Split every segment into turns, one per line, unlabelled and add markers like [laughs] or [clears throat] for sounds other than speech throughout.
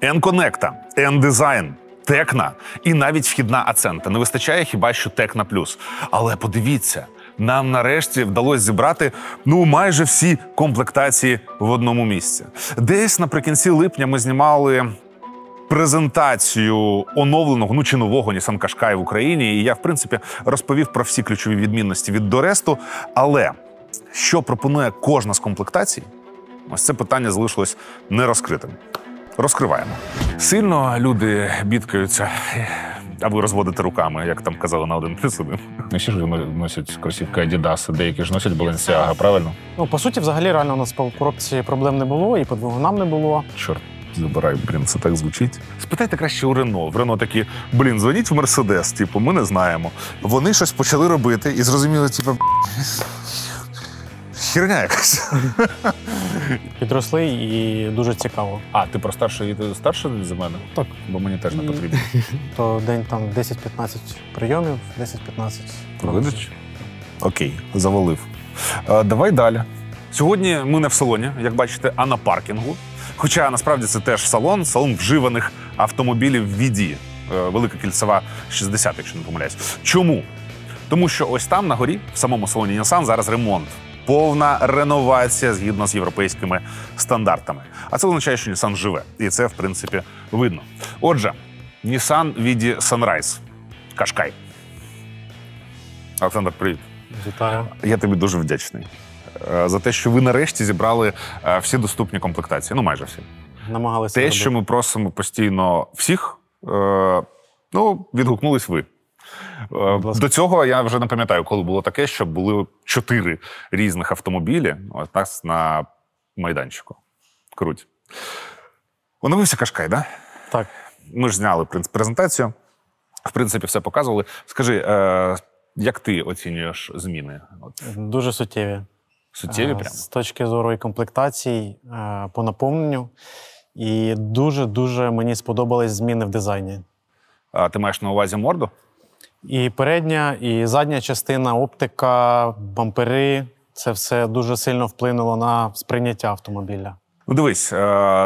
N-Connect, N-Design, Текна і навіть вхідна ацента. Не вистачає хіба що Текна плюс. Але подивіться, нам нарешті вдалося зібрати ну майже всі комплектації в одному місці. Десь наприкінці липня ми знімали. Презентацію оновленого ну чи нового Nissan Qashqai в Україні, і я в принципі розповів про всі ключові відмінності від Доресту. Але що пропонує кожна з комплектацій, ось це питання залишилось нерозкритим. Розкриваємо. Сильно люди бідкаються, а ви розводите руками, як там казали на один плюс один. Ну, всі ж носять кросівки Adidas, деякі ж носять Balenciaga, правильно?
Ну, по суті, взагалі реально у нас по коробці проблем не було, і по двигунам не було.
Чорт. Забирай, блін, це так звучить. Спитайте краще у Рено. В Рено такі, блін, дзвоніть в Мерседес, типу, ми не знаємо. Вони щось почали робити і зрозуміли, типу, херня якась. Підросли і дуже цікаво. А, ти про старший
старше за мене? Так. Бо мені теж не потрібно. [laughs] То день там 10-15 прийомів,
10-15. Видач? Окей, завалив. А, е, давай далі. Сьогодні ми не в салоні, як бачите, а на паркінгу. Хоча насправді це теж салон, салон вживаних автомобілів віді. Е, велика кільцева 60, якщо не помиляюсь. Чому? Тому що ось там на горі, в самому салоні Нісан, зараз ремонт повна реновація згідно з європейськими стандартами. А це означає, що Nissan живе, і це в принципі видно. Отже, Nissan віді Sunrise. Кашкай. Олександр, привіт. Вітаю. Я тобі дуже вдячний е, за те, що ви нарешті зібрали е, всі доступні комплектації. Ну, майже всі.
Намагалися те, робити. що ми
просимо постійно всіх. Е, ну, відгукнулись ви. Е, до цього я вже не пам'ятаю, коли було таке, що були чотири різних автомобілі от нас на майданчику. Круть. Оновився Кашкай, да? Так. Ми ж зняли презентацію. В принципі, все показували. Скажи, е, як ти оцінюєш зміни?
Дуже суттєві. Суттєві е, прямо? З точки зору і комплектацій, е, по наповненню. І дуже-дуже мені сподобались зміни в дизайні. А ти маєш на увазі морду? І передня, і задня частина, оптика, бампери це все дуже сильно вплинуло на сприйняття
автомобіля. Ну, дивись, е,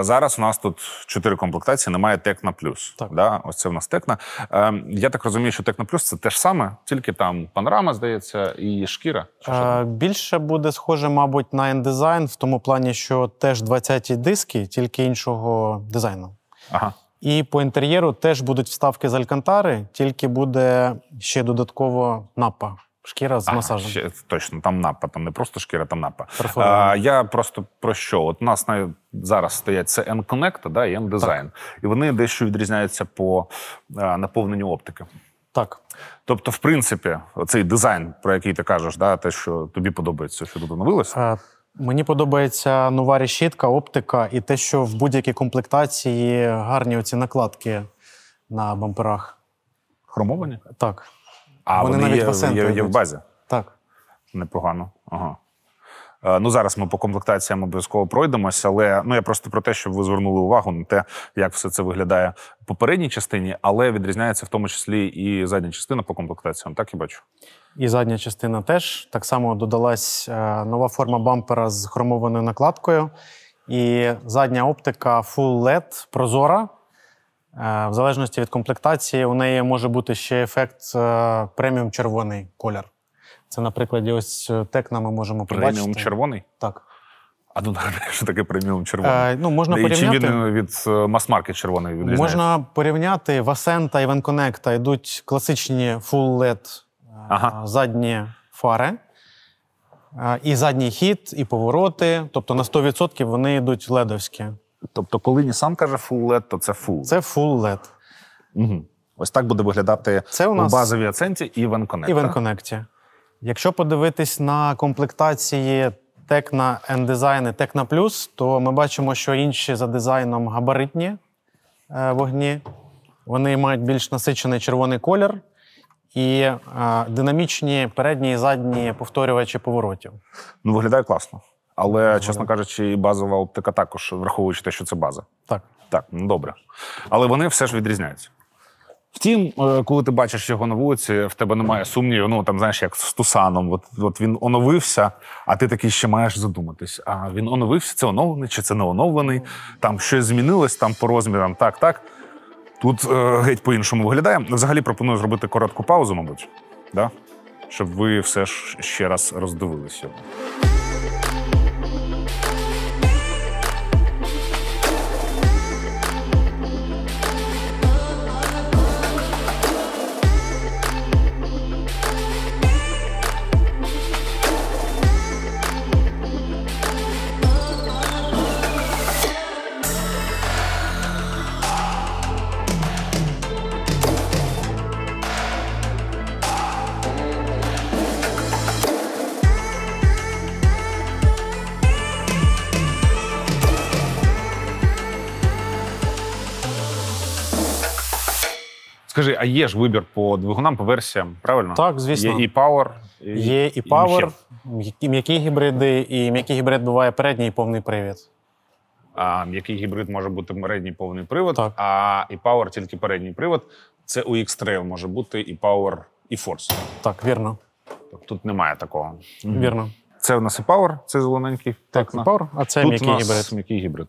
зараз у нас тут чотири комплектації, немає Текна плюс. Так. Да? Ось це в нас Текна. Е, я так розумію, що Текна плюс це те ж саме, тільки там панорама, здається, і шкіра.
Е, більше буде схоже, мабуть, на ендизайн, в тому плані, що теж 20-ті диски, тільки іншого дизайну. Ага. І по інтер'єру теж будуть вставки з алькантари, тільки буде ще додатково напа. Шкіра з а, масажем. Ще,
Точно, там напа, там не просто шкіра, там напа. А, Я просто про що? От у нас на, зараз стоять це N-Connect да, і N-Design. І вони дещо відрізняються по а, наповненню оптики. Так. Тобто, в принципі, цей дизайн, про який ти кажеш, да, те, що тобі подобається, що тут оновилося.
Е, Мені подобається нова решітка, оптика і те, що в будь-якій комплектації гарні оці накладки на бамперах.
Хромовані? Так. А вони, вони навіть є, є, є в базі. Так. Непогано. Ага. Е, ну, зараз ми по комплектаціям обов'язково пройдемося, але ну я просто про те, щоб ви звернули увагу на те, як все це виглядає в попередній частині, але відрізняється в тому числі і задня частина по комплектаціям. Так я бачу
і задня частина теж. Так само додалась е, нова форма бампера з хромованою накладкою. І задня оптика Full LED прозора. Е, в залежності від комплектації, у неї може бути ще ефект е, преміум червоний колір. Це, наприклад, ось текна ми можемо побачити. Преміум червоний?
Так. А ну [laughs] що таке преміум червоний? Е, ну, можна І порівняти... він від мас марки червоний відрізняється? Можна
порівняти Васента і Венконекта йдуть класичні full LED ага. задні фари, е, і задній хід, і повороти. Тобто на 100% вони йдуть ледовські.
Тобто, коли Nissan каже full LED, то це full. Це full LED. Угу. Ось так буде виглядати це у нас у базовій оценці
і в n І в n Якщо подивитись на комплектації Tecna N-Design і Tecna Plus, то ми бачимо, що інші за дизайном габаритні е, вогні. Вони мають більш насичений червоний колір і а, е, динамічні передні і задні повторювачі поворотів.
Ну, виглядає класно. Але, виглядає. чесно кажучи, і базова оптика також, враховуючи те, що це база. Так. Так, ну добре. Але вони все ж відрізняються. Втім, е, коли ти бачиш його на вулиці, в тебе немає сумнівів. Ну там знаєш, як з Тусаном. От от він оновився, а ти такий ще маєш задуматись. А він оновився, це оновлений, чи це не оновлений? Там щось змінилось там по розмірам, так, так. Тут е, геть по-іншому виглядає. Взагалі пропоную зробити коротку паузу, мабуть, да? щоб ви все ж ще раз роздивилися. скажи, а є ж вибір по двигунам, по версіям, правильно? Так, звісно. Є і Power. І, є і Power, і м'які гібриди, і м'який гібрид буває передній і повний привід. А М'який гібрид може бути передній повний привод, так. а і Power тільки передній привод. Це у X-Trail може бути і Power, і Force. Так, вірно. Тобто тут немає такого. Вірно. Це в нас і Power, це зелененький. Так, так і Power, а це м'який гібрид. м'який гібрид.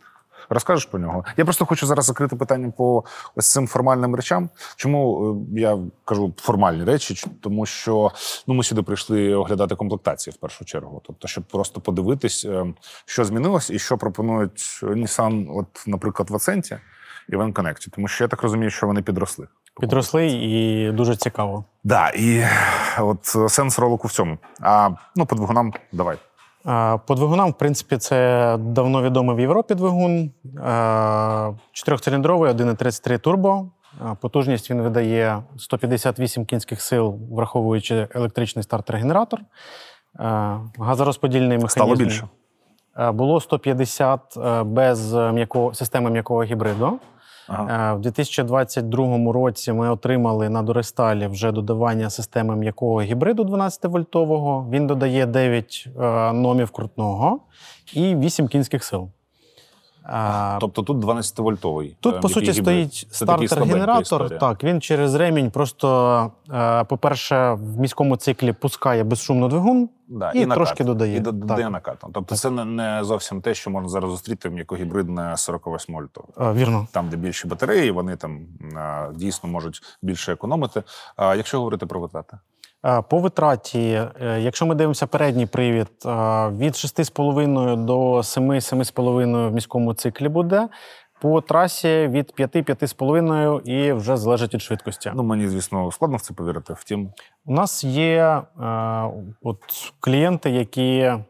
Розкажеш про нього? Я просто хочу зараз закрити питання по ось цим формальним речам. Чому е, я кажу формальні речі? Тому що ну ми сюди прийшли оглядати комплектації в першу чергу, тобто, щоб просто подивитись, е, що змінилось і що пропонують Nissan, от, наприклад, в Аценті і в n Тому що я так розумію, що вони підросли.
Підросли і дуже цікаво. Так,
да, і е, от сенс ролику в цьому. А ну по двигунам давай.
По двигунам, в принципі, це давно відомий в Європі двигун. Чотирьохциліндровий 1,33 турбо. Потужність він видає 158 кінських сил, враховуючи електричний стартер-генератор. Газорозподільний механізм. Стало більше. Було 150 е, без м'якого, системи м'якого гібриду. Ага. Е, в 2022 році ми отримали на Доресталі вже додавання системи м'якого гібриду 12-вольтового. Він додає 9 е, номів крутного і 8 кінських сил. А,
Тобто тут 12-вольтовий.
Тут, е, по суті, стоїть стартер-генератор. Так, він через ремінь просто, е, по-перше, в міському циклі пускає безшумно двигун да, і, і накат, трошки додає. І додає накатом. Ну, тобто так.
це не зовсім те, що можна зараз зустріти в м'якогібридне 48 вольтове. Е, вірно. Там, де більші батареї, вони там дійсно можуть більше економити. А Якщо говорити про витрати?
Е, по витраті, е, якщо ми дивимося передній привід, е, від 6,5 до 7-7,5 в міському циклі буде. По трасі від
5-5,5 і вже залежить від швидкості. Ну мені звісно складно в це повірити. Втім,
у нас є е, от клієнти, які е,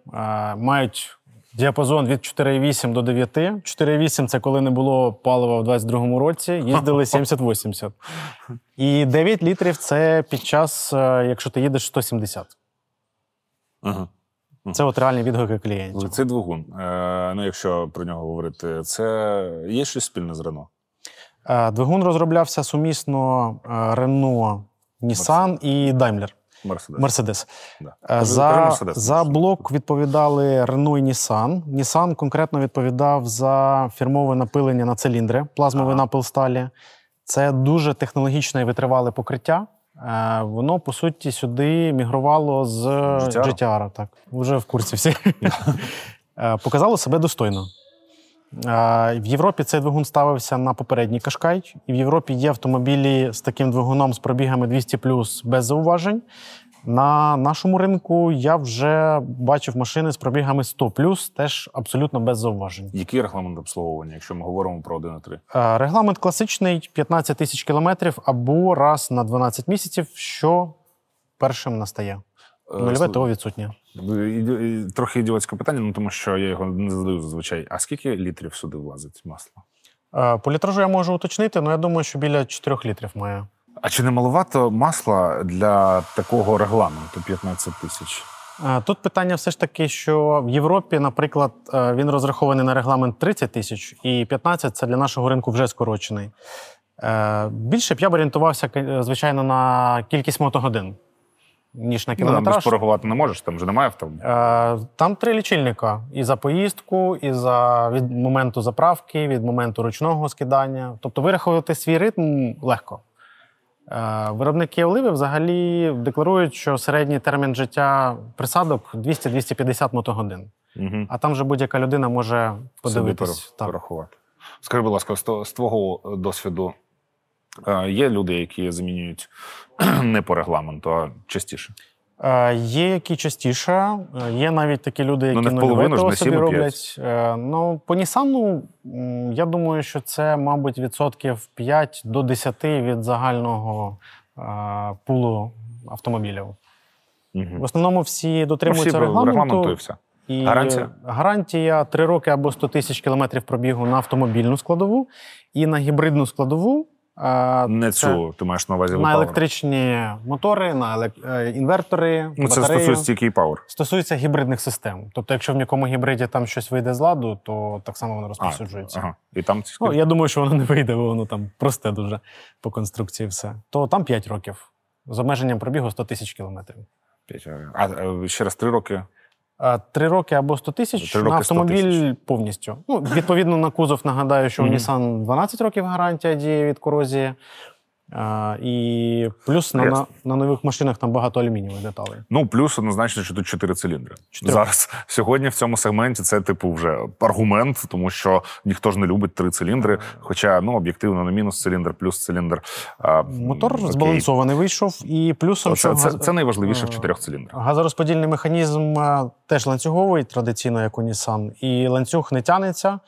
мають Діапазон від 4,8 до 9. 4,8 це коли не було палива в 22-му році, їздили 70-80. [laughs] І 9 літрів це під час, е, якщо ти їдеш 170.
Це от реальні відгуки клієнтів. Це двигун. Е, ну, якщо про нього говорити, це є щось спільне з Рено?
Е, двигун розроблявся сумісно Рено, Нісан і Даймлер. Мерседес. Мерседес. Е, за за блок відповідали Renault і Nissan. Nissan конкретно відповідав за фірмове напилення на циліндри, плазмовий ага. напил сталі. Це дуже технологічне і витривале покриття. Е, воно по суті сюди мігрувало з GTR. GTR так, вже в курсі всі. [laughs] Е, показало себе достойно. В Європі цей двигун ставився на попередній кашкай. І в Європі є автомобілі з таким двигуном з пробігами 200 плюс без зауважень. На нашому ринку я вже бачив машини з пробігами 100
плюс, теж абсолютно без зауважень. Який регламент обслуговування, якщо ми говоримо про 1.3?
Е, регламент класичний 15 тисяч кілометрів або раз на 12 місяців, що першим настає.
Е, Нульове того відсутнє. Ну, трохи ідіотське питання, ну тому що я його не задаю зазвичай. А скільки літрів сюди влазить масло?
Е, по літражу я можу уточнити, але я думаю, що біля 4 літрів має.
А чи не малувато масла для такого регламенту 15 тисяч?
Е, тут питання все ж таки, що в Європі, наприклад, він розрахований на регламент 30 тисяч і 15 це для нашого ринку вже скорочений. Більше б я б орієнтувався, звичайно, на кількість мотогодин
ніж на ну, кілометраж. Ну, там не можеш, там вже немає авто.
Е, там три лічильника: і за поїздку, і за від моменту заправки, від моменту ручного скидання. Тобто вирахувати свій ритм легко. Е, виробники оливи взагалі декларують, що середній термін життя присадок 200-250 мотогодин. Угу. А там же будь-яка людина може подивитися.
порахувати. Скажи, будь ласка, з твого досвіду Е, є люди, які замінюють [clears throat] не по регламенту, а частіше.
Е, є які частіше, е, є навіть такі люди, ну, які ну, не половину, ж не собі роблять. Ну по Нісану я думаю, що це, мабуть, відсотків 5 до 10 від загального пулу автомобілів. Угу. В основному всі дотримуються ну, всі регламенту. регламенту і все. І гарантія гарантія 3 роки або 100 тисяч кілометрів пробігу на автомобільну складову і на гібридну складову. Не
це цю ти маєш на увазі на Power.
електричні мотори, на елек... Е, інвертори. Ну, Це батарею. стосується тільки Power. Стосується гібридних систем. Тобто, якщо в якому гібриді там щось вийде з ладу, то так само воно розповсюджується. Ага. І там ну, я думаю, що воно не вийде, бо воно там просте дуже по конструкції. Все то там 5 років з обмеженням пробігу 100 тисяч кілометрів.
А ще раз 3 роки Три роки
або 100 тисяч на автомобіль повністю. Ну, Відповідно на кузов, нагадаю, що у Nissan 12 років гарантія діє від корозії. І плюс на на, на нових машинах там багато алюмінієвих деталей.
Ну плюс однозначно, що тут чотири циліндри. 4. Зараз сьогодні в цьому сегменті це типу вже аргумент, тому що ніхто ж не любить три циліндри. Е. Хоча ну об'єктивно на мінус циліндр, плюс циліндр. А, Мотор окей. збалансований вийшов,
і плюсом О, це, це це, найважливіше в е, чотирьох циліндрах. Газорозподільний механізм е, теж ланцюговий традиційно, як у Nissan, і ланцюг не тянеться.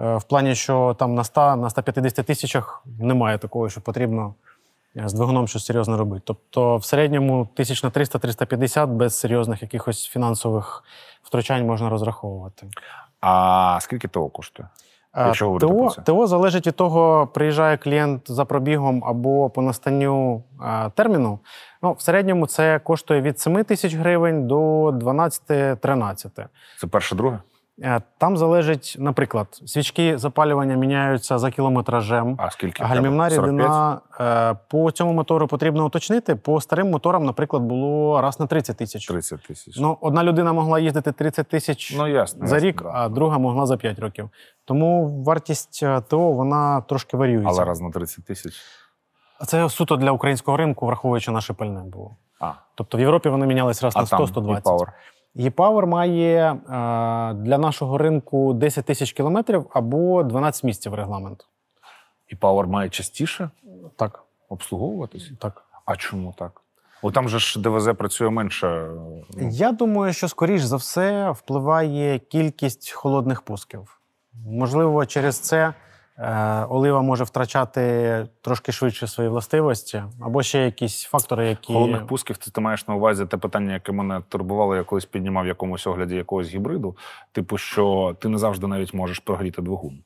Е, в плані, що там на 100 на 150 тисячах немає такого, що потрібно е, з двигуном щось серйозно робити. Тобто, в середньому тисяч на 300-350 без серйозних якихось фінансових втручань можна розраховувати.
А скільки того коштує? Е, ТО,
ТО залежить від того, приїжджає клієнт за пробігом або по настанню а, терміну. Ну, В середньому це коштує від 7 тисяч гривень до 12-13.
Це перше друге?
Е, там залежить, наприклад, свічки запалювання міняються за кілометражем.
А скільки гальмівна рідина
е, по цьому мотору потрібно уточнити. По старим моторам, наприклад, було раз на 30 тисяч. 30 тисяч. Ну, одна людина могла їздити 30 тисяч ну, ясно, за рік, да. а друга могла за 5 років. Тому вартість е, ТО вона трошки варіюється. Але раз
на 30 тисяч.
А Це суто для українського ринку, враховуючи наше пальне було. А. Тобто в Європі вони мінялись раз а на 100-120. E-Power має е, для нашого ринку 10 тисяч кілометрів або 12 місців регламенту.
E-Power має частіше так. обслуговуватись? Так. А чому так? О, там же ж ДВЗ працює менше. Ну.
Я думаю, що скоріш за все впливає кількість холодних пусків. Можливо, через це Е, олива може втрачати трошки швидше свої властивості, або ще якісь фактори, які головних
пусків. Ти, ти маєш на увазі те питання, яке мене турбувало, я колись піднімав в якомусь огляді якогось гібриду. Типу, що ти не завжди навіть можеш прогріти двигун.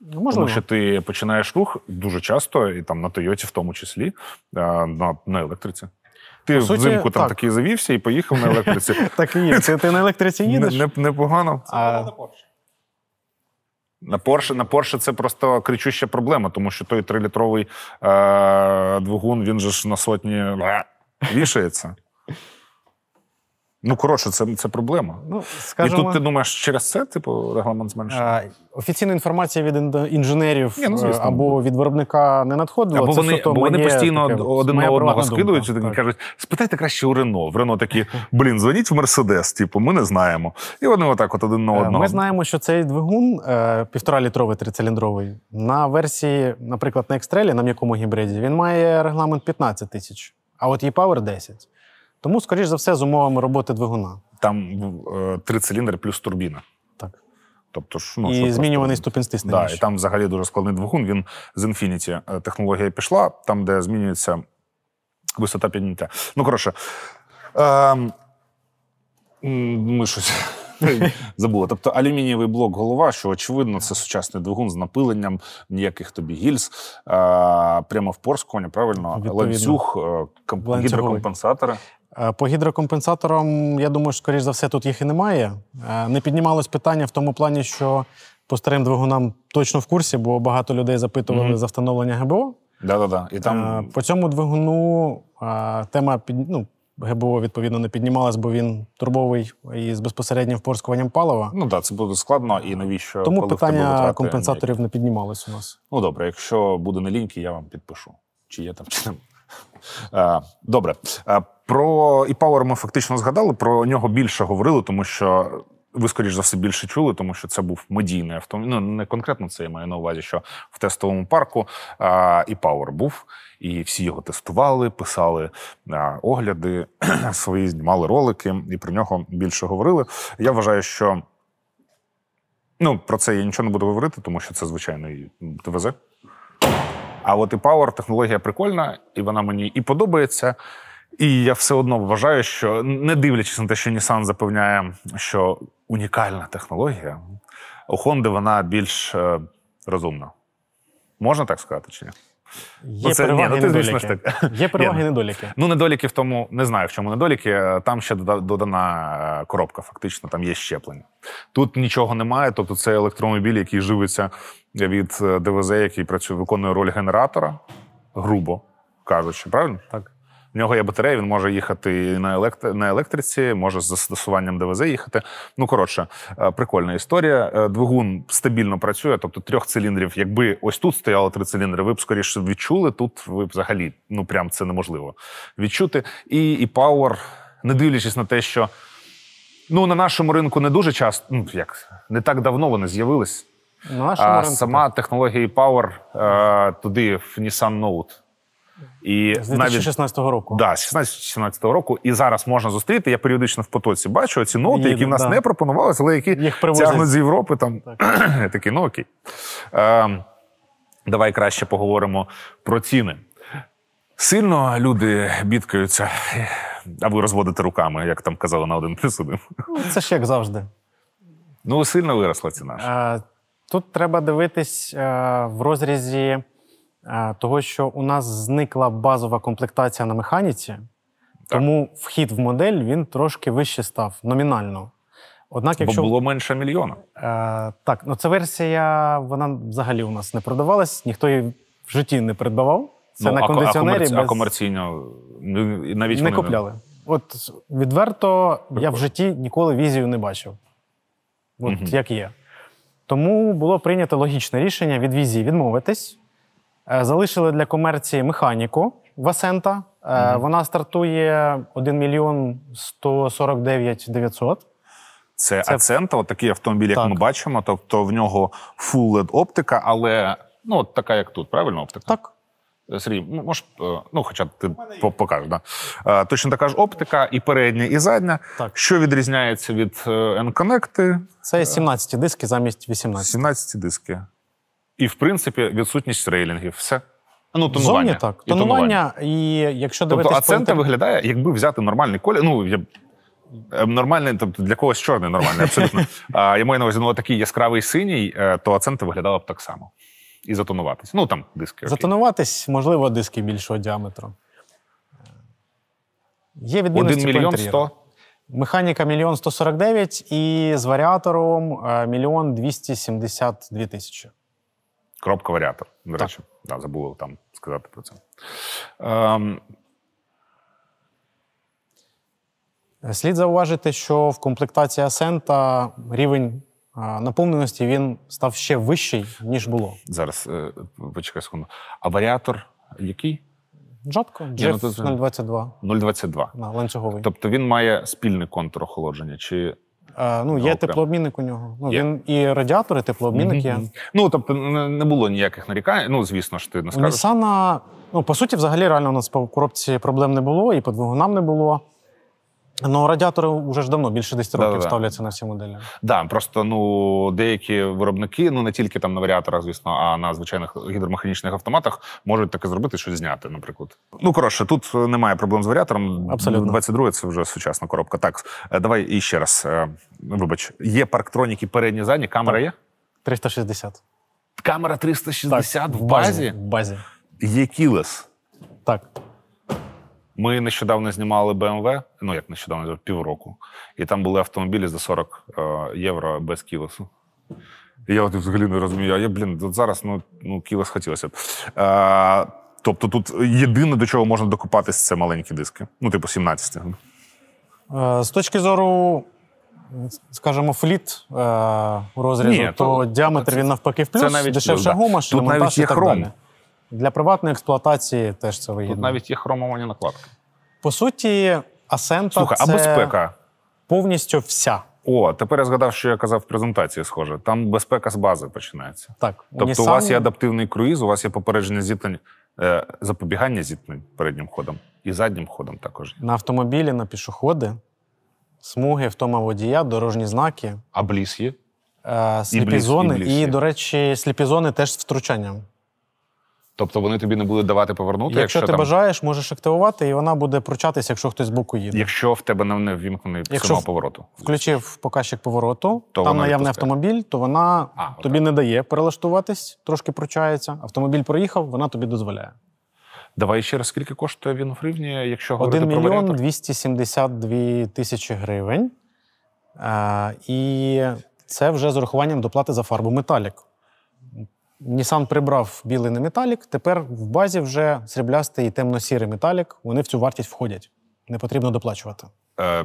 Ну, можливо. Тому що
ти починаєш рух дуже часто, і там на Тойоті, в тому числі, е, на, на електриці. Ти По взимку там так. такий завівся і поїхав на електриці. [laughs]
Так і є. Ти на електриці їдеш? Непогано. не
А... На Порше на Порше це просто кричуща проблема, тому що той трилітровий е- двигун він же ж на сотні е, вішається. Ну, коротше, це це проблема. Ну, скажімо, І тут ти думаєш, через це, типу, регламент зменшений?
Офіційна інформація від
інженерів Ні, ну, звісно, е, або
від виробника не надходила. Або це вони бо вони постійно таке, один на одного скидують
думка, і кажуть, спитайте краще у Рено. В Рено такі, блін, дзвоніть в Мерседес, типу, ми не знаємо. І вони отак от один на е, одного. Ми
знаємо, що цей двигун е, півтора-літровий трициліндровий, на версії, наприклад, на екстрелі, на м'якому гібриді, він має регламент 15 тисяч, а от e-Power 10. Тому, скоріш за все, з умовами роботи двигуна.
Там е, три циліндри плюс турбіна. Так. Тобто, ну, І змінюваний просто... ступінь стиснення. Так, да, і там взагалі дуже складний двигун. Він з Infinity е, технологія пішла, там, де змінюється висота підняття. Ну, коротше, е, ми щось. [laughs] забули. Тобто алюмінієвий блок голова, що очевидно, це сучасний двигун з напиленням, ніяких тобі гільз, а, е, прямо в порс правильно, Відповідно. ланцюг, е, гідрокомпенсатори.
Е, по гідрокомпенсаторам, я думаю, скоріш за все, тут їх і немає. Е, не піднімалось питання в тому плані, що по старим двигунам точно в курсі, бо багато людей запитували mm-hmm. за встановлення ГБО.
Да-да-да. І там... Е,
по цьому двигуну тема під... ну, ГБО, відповідно, не піднімалась, бо він турбовий і з безпосереднім впорскуванням палива.
Ну так, це буде складно і навіщо. Тому коли питання компенсаторів
ніякі. не піднімалось у нас.
Ну добре, якщо буде не ліньки, я вам підпишу. Чи є там, чи там. Добре. Про і power ми фактично згадали, про нього більше говорили, тому що. Ви, скоріш за все, більше чули, тому що це був медійний автомобіль. Ну не конкретно це я маю на увазі, що в тестовому парку а, і Power був, і всі його тестували, писали а, огляди, [clears throat] свої знімали ролики, і про нього більше говорили. Я вважаю, що ну про це я нічого не буду говорити, тому що це звичайний ТВЗ. А от і Power технологія прикольна, і вона мені і подобається. І я все одно вважаю, що не дивлячись на те, що Nissan запевняє, що унікальна технологія, у Honda вона більш е, розумна. Можна так сказати чи ні? Є ну, це, ну, переваги ні, ну, ти, недоліки. ж так. Є переваги і недоліки. Ну, недоліки в тому, не знаю, в чому недоліки. Е, там ще додана е, коробка, фактично, там є щеплення. Тут нічого немає, тобто це електромобіль, який живиться від е, ДВЗ, який працює, виконує роль генератора, грубо кажучи, правильно? Так. В нього є батарея, він може їхати на електр... на електриці, може з застосуванням ДВЗ їхати. Ну коротше, е, прикольна історія. Е, двигун стабільно працює, тобто трьох циліндрів. Якби ось тут стояло три циліндри, ви б скоріше відчули. Тут ви б взагалі ну прям це неможливо відчути. І і Power, не дивлячись на те, що ну на нашому ринку не дуже часто, ну як не так давно вони з'явились.
На а ринку, сама
технологія power е, туди в Nissan Note і З 2016 навіть, року. Да, 16 року. І зараз можна зустріти. Я періодично в потоці бачу ці ноти, Їду, які в нас да. не пропонувалися, але які Їх тягнуть з Європи. Там так. [clears throat] такі, ну окей. Е, давай краще поговоримо про ціни. Сильно люди бідкаються, а ви розводите руками, як там казали на один плюс один.
Ну, це ж як завжди.
Ну, сильно виросла ціна.
Е, тут треба дивитись е, в розрізі. Е, того, що у нас зникла базова комплектація на механіці, тому вхід в модель він трошки вище став номінально. Однак, якщо Бо було
менше мільйона.
Е, Так, ну ця версія вона взагалі у нас не продавалась, ніхто її в житті не
придбавав. Це ну, на кондиціонері. А, комерці... без... а комерційно ну, навіть не купляли.
От відверто Прикольно. я в житті ніколи візію не бачив. От угу. як є. Тому було прийнято логічне рішення від візії відмовитись Е, залишили для комерції механіку Васента. Mm-hmm. Вона стартує 1 мільйон 149 900.
Це, це... Ацента, такий автомобіль, як так. ми бачимо. Тобто в нього full led оптика, але ну, така, як тут, правильно оптика? Так. Сергій, може, е, ну хоча ти покажеш. Да. Точно така ж оптика, і передня, і задня. Так. Що відрізняється від N-Connect? Це 17 диски замість 18. 17 диски. І в принципі відсутність рейлінгів. Все. Ну, тонування. Зовні так. І тонування,
і якщо дивитися. Тобто Ацента політик... виглядає,
якби взяти нормальний колір. Ну, я... Е, нормальний, тобто для когось чорний нормальний, абсолютно. [laughs] А, Я маю на увазі, ну такий яскравий синій, е, то ацента виглядала б так само. І затонуватись. Ну там диски. Окей.
Затонуватись, можливо, диски більшого діаметру. Е, є відмінності 1 мільйон сто Механіка мільйон 149 і з варіатором мільйон 272 тисячі.
Кропка варіатор. До речі, да, забули там сказати про це. Ем...
Слід зауважити, що в комплектації Асента рівень е, наповненості
він став ще вищий, ніж було.
Зараз е,
почекай секунду. А варіатор який?
Джатко, GF 022.
0,22. На ланцюговий. Тобто він має спільний контур охолодження. чи…
Ну, є ну, теплообмінник у нього. Ну, Він
і радіатори, теплообмінник є. Ну, тобто не було ніяких нарікань. Ну, звісно ж, ти не скажеш.
Нісана, ну, по суті, взагалі реально у нас по коробці проблем не було, і по двигунам не було. Ну, радіатори вже ж давно більше 10 років Да-да-да. ставляться на всі моделі. Так,
да, просто ну деякі виробники, ну не тільки там на варіаторах, звісно, а на звичайних гідромеханічних автоматах можуть таке зробити, щось зняти, наприклад. Ну коротше, тут е, немає проблем з варіатором. Абсолютно 22 — це вже сучасна коробка. Так, е, давай іще раз. Е, вибач, є парктроніки передні задні, камера так. є?
360.
Камера 360 так, в базі? В базі. Є кілес. Так. Ми нещодавно знімали BMW, ну як нещодавно півроку, і там були автомобілі за 40 е, євро без кілосу. Я от взагалі не розумію, а я, блін, от зараз ну, ну кілос хотілося б. А, е, тобто тут єдине, до чого можна докопатись, це маленькі диски. Ну, типу 17. Е,
з точки зору, скажімо, фліт розрізу, Ні, то, то діаметр це, він навпаки в плюс, це навіть дешевша гума, що навіть є хром. Далі. Для приватної експлуатації теж це вигідно. Тут
навіть є хромовані накладки.
По суті,
асента Слухай, це а безпека повністю вся. О, тепер я згадав, що я казав в презентації, схоже. Там безпека з бази починається. Так. Тобто Nissan... у вас є адаптивний круїз, у вас є попередження зіткнень, е, запобігання зіткнень переднім ходом і заднім ходом також.
На автомобілі, на пішоходи, смуги, втома водія, дорожні знаки.
А бліс є?
Е, сліпі і бліз, зони. І, бліз є. і, до речі, сліпі зони теж з втручанням.
Тобто вони тобі не будуть давати повернути. Якщо, якщо ти там... бажаєш, можеш
активувати, і вона буде пручатися, якщо хтось з боку
їде. Якщо в тебе не ввімкнений сигнал повороту.
Включив показчик повороту, то там наявний автомобіль, то вона а, тобі так. не дає перелаштуватись, трошки пручається. Автомобіль проїхав, вона тобі дозволяє.
Давай ще раз, скільки коштує він в Рівні? якщо говорити 1 про 1 мільйон
272 тисячі гривень. А, е, і це вже з урахуванням доплати за фарбу металік. Нісан прибрав білий не металік, тепер в базі вже сріблястий і темно-сірий металік. Вони в цю вартість входять. Не потрібно доплачувати.
Е,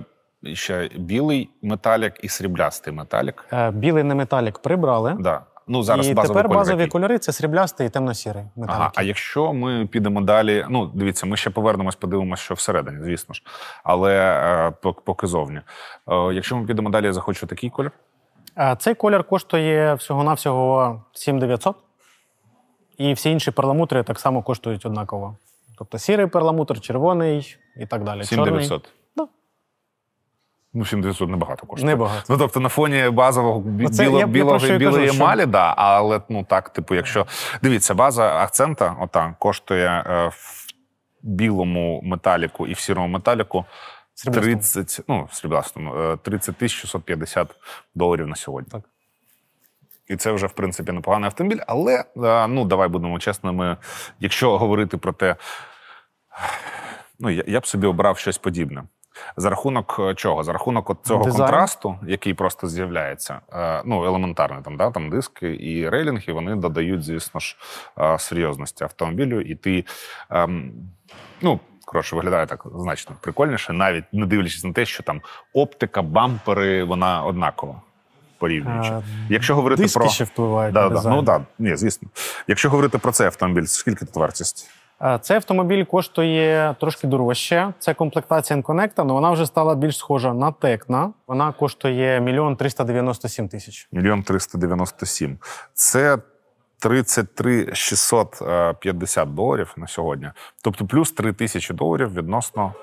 Ще білий металік і сріблястий металік. Е, білий не металік прибрали. Да. Ну, зараз І тепер кольори. базові
кольори це сріблястий і темно-сірий
металік. Ага, А якщо ми підемо далі, ну дивіться, ми ще повернемось, подивимося, що всередині, звісно ж, але е, поки зовні. Е, якщо ми підемо далі, я захочу такий кольор. Цей
колір коштує всього-навсього 7900. І всі інші перламутри так само коштують однаково. Тобто сірий перламутр, червоний і так далі. 7900.
Ну, 7900 небагато коштує. Небагато. Ну, тобто, на фоні базового це, я, білого я білої кажу, емалі, що... да, але ну так, типу, якщо. Дивіться, база акцента ота, коштує е, в білому металіку і в сірому металіку 30, ну, 30 650 е, доларів на сьогодні. Так. І це вже в принципі непоганий автомобіль. Але е, ну давай будемо чесними. Якщо говорити про те, ну я, б собі обрав щось подібне. За рахунок е, чого? За рахунок от цього Дизайн. контрасту, який просто з'являється, ну елементарний там, да, там диски і рейлінги, вони додають, звісно ж, серйозності автомобілю. І ти ем, ну Коротше, виглядає так значно прикольніше, навіть не дивлячись на те, що там оптика, бампери, вона однакова. Порівнюючи, е, якщо говорити диски про ще впливають да, на да, ну да ні, звісно. Якщо говорити про цей автомобіль, скільки тут вартість?
Е, цей автомобіль коштує трошки дорожче. Це комплектація Enconnect, але вона вже стала більш схожа на Текна. Вона коштує мільйон триста дев'яносто сім тисяч.
Мільйон триста дев'яносто сім. Це 33 650 е, доларів на сьогодні, тобто плюс 3 тисячі доларів відносно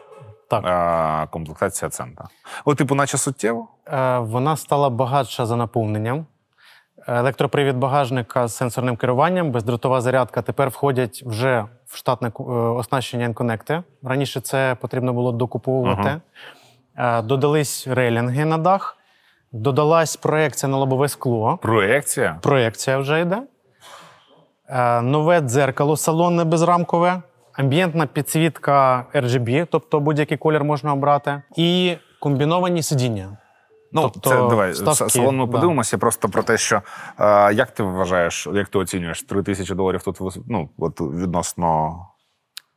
так. Е, комплектації центра. От, типу, наче суттєво?
Е, вона стала багатша за наповненням. Електропривід багажника з сенсорним керуванням, бездротова зарядка тепер входять вже в штатне оснащення Enconnect. Раніше це потрібно було докуповувати. uh Додались рейлінги на дах, додалась проекція на лобове скло.
Проекція?
Проекція вже йде. Е, нове дзеркало салонне безрамкове, амбієнтна підсвітка RGB, тобто будь-який колір можна обрати, і комбіновані сидіння. Ну, тобто, це давай ставки, салон ми да. подивимося
просто про те, що е, як ти вважаєш, як ти оцінюєш 3 тисячі доларів тут ну, от відносно.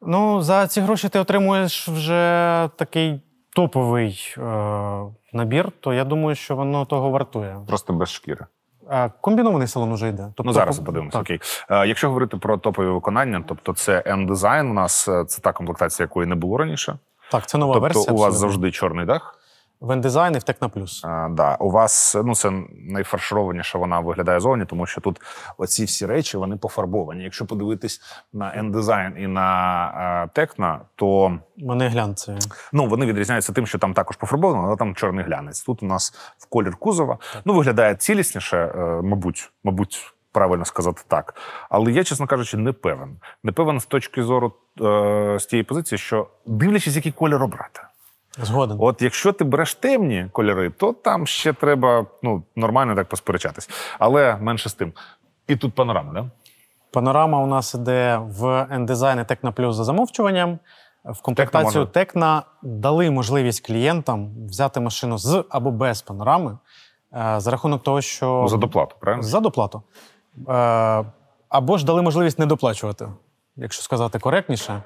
Ну, за ці гроші ти отримуєш вже такий топовий е, набір, то я думаю, що воно того вартує.
Просто без шкіри.
Комбінований салон уже йде. Ну, тобто, ну зараз по... подивимося. Окей.
Е, якщо говорити про топові виконання, тобто це n дизайн. у нас е, це та комплектація, якої не було раніше. Так, це нова тобто, версія. Тобто у вас завжди чорний дах в ендизайн і в Техна плюс. да. У вас ну це найфаршированіше вона виглядає зовні, тому що тут оці всі речі вони пофарбовані. Якщо подивитись на ендизайн і на е, Текна, то вони глянцеві. Ну вони відрізняються тим, що там також пофарбовано, але там чорний глянець. Тут у нас в колір кузова так. ну виглядає цілісніше, е, мабуть, мабуть. Правильно сказати так, але я, чесно кажучи, не певен. Не певен з точки зору е, з тієї позиції, що дивлячись, який колір обрати. Згоден. От якщо ти береш темні кольори, то там ще треба ну, нормально так посперечатись. Але менше з тим. І тут панорама, да? Панорама у нас іде
в ендизайні Текна Плюс за замовчуванням. В комплектацію Текна дали можливість клієнтам взяти машину з або без панорами е, за рахунок того, що. За доплату, правильно? За доплату. Е, або ж дали можливість не доплачувати, якщо сказати коректніше.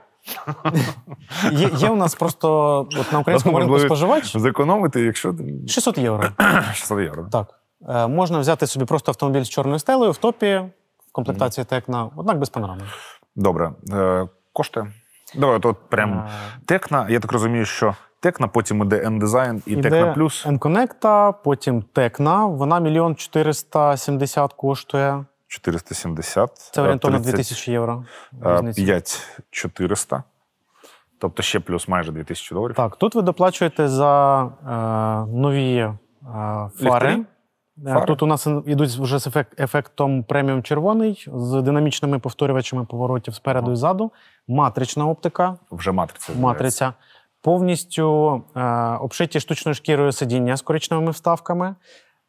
Є є у нас просто от на українському ринку споживач.
[laughs] Зекономити, якщо 600 євро.
600 [clears throat] євро. Так. Е, Можна взяти собі просто автомобіль з чорною стелею в топі, в комплектації текна, однак без панорами.
Добре. Е, Кошти. Давай, от прям е. текна. Я так розумію, що текна, потім іде N-Design і Текна
плюс. N-Connect, потім текна. Вона мільйон 470 коштує.
470. Це орієнтовно 2000 євро. 400. Е, тобто ще плюс майже 2000 доларів. Так, тут ви
доплачуєте за е, нові е, фари. Е, фари. Тут у нас йдуть вже з ефект, ефектом преміум червоний, з динамічними повторювачами поворотів спереду і ззаду. Матрична оптика.
Вже матриця. Матриця.
Повністю е, обшиті штучною шкірою сидіння з коричневими вставками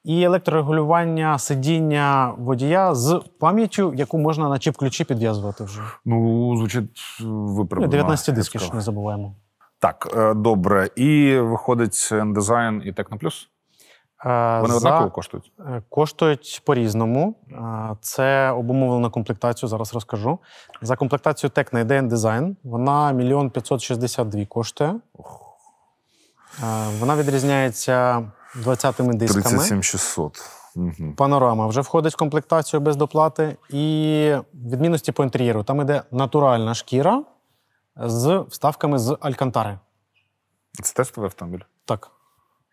і електрорегулювання сидіння водія з пам'яттю, яку можна на чіп-ключі підв'язувати вже.
Ну, звучить е, виправдано. 19 дисків, що не забуваємо. Так, е, добре. І виходить Ендизайн і Техноплюс?
Е, Вони За... однаково коштують? Коштують по-різному. Це обумовлена комплектацію, зараз розкажу. За комплектацію Tecna йде Design. Вона 1 562 коштує. Вона відрізняється 20-ми дисками.
37600.
Угу. Панорама вже входить в комплектацію без доплати. І відмінності по інтер'єру. Там іде натуральна шкіра з вставками з Алькантари. Це тестовий
автомобіль? Так.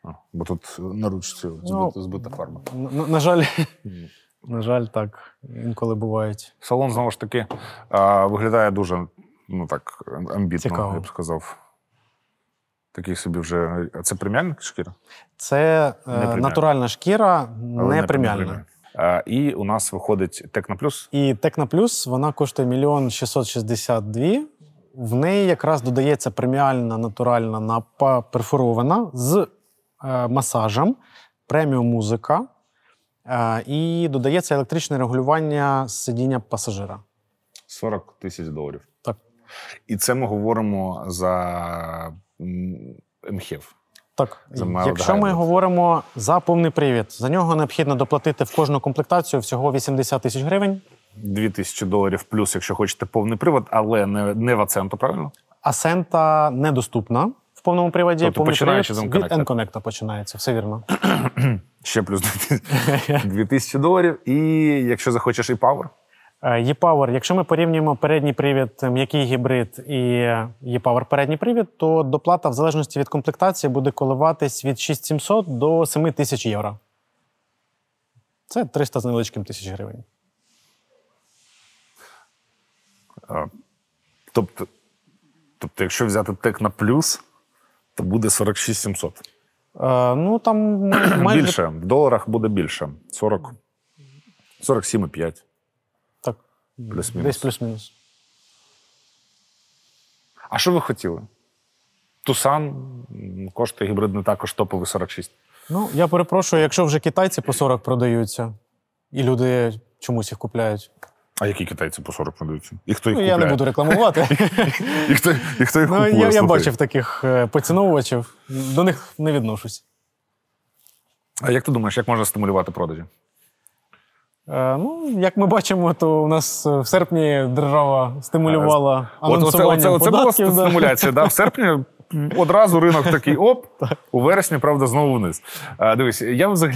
А, Бо тут на ручці ну, збита фарба. На, на жаль. На жаль, так інколи бувають. Салон знову ж таки виглядає дуже ну так амбітно, Цікаво. я б сказав. Таких собі вже. А це преміальна шкіра? Це е, натуральна
шкіра, Але не преміальна.
Е, і у нас виходить Текна Плюс. І
Текна Плюс вона коштує мільйон 662. В неї якраз додається преміальна натуральна напаперфорована з е, масажем, преміум музика е, і додається електричне регулювання сидіння пасажира.
40 тисяч доларів. Так. І це ми говоримо за. МХІВ. Так, якщо ми
говоримо за повний привід, за нього необхідно доплатити
в кожну комплектацію всього 80 тисяч гривень. 2000 доларів плюс, якщо хочете повний привод, але не не в Аценту, правильно?
Асента
недоступна в повному приводі. Тобто починаючи з N-Connect
починається, все вірно.
Ще плюс 2000 [laughs] доларів. І якщо захочеш і Power?
Е, E-Power, якщо ми порівнюємо передній привід, е, м'який гібрид і е, e-Power передній привід, то доплата в залежності від комплектації буде коливатись від 6700 до 7 тисяч євро. Це 300 з невеличким тисяч гривень.
А, тобто, тобто, якщо взяти тек на плюс, то буде 46700.
Е, ну, там [clears throat] Більше.
В доларах буде більше. 40, 47,5. Плюс-мінус. Десь плюс-мінус. А що ви хотіли? Тусан коштує гібридний також топовий 46.
Ну, я перепрошую, якщо вже китайці по 40 продаються, і люди чомусь їх купляють.
А які китайці по 40 продаються? І хто їх ну, купляє? Я не буду рекламувати. [laughs] І хто їх ну, купує? Ну, Я бачив
таких е, поціновувачів, до них не відношусь.
А як ти думаєш, як можна стимулювати продажі?
Е, ну, Як ми бачимо, то у нас е, в серпні держава стимулювала е, анонсування Оце, оце, оце податків, була стимуляція. Да? В
серпні одразу ринок такий оп, у вересні, правда, знову вниз. Дивись, я взагалі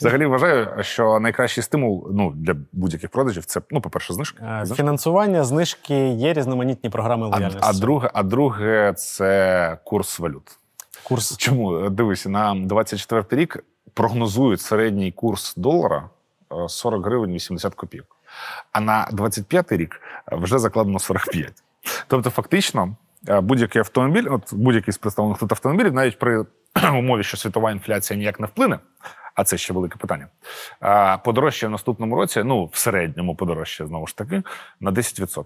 взагалі вважаю, що найкращий стимул ну, для будь-яких продажів це, ну, по-перше, знижки.
Фінансування, знижки є різноманітні програми лояльності. А, а друге,
а друге, це курс валют. Курс. Чому? Дивись, на 24 рік прогнозують середній курс долара. 40 гривень 80 копійок. А на 25-й рік е, вже закладено 45. Тобто, фактично, е, будь-який автомобіль, от будь-який з представлених тут автомобілів, навіть при [clears throat] умові, що світова інфляція ніяк не вплине. А це ще велике питання. Е, подорожчає в наступному році, ну в середньому подорожчає, знову ж таки на 10%.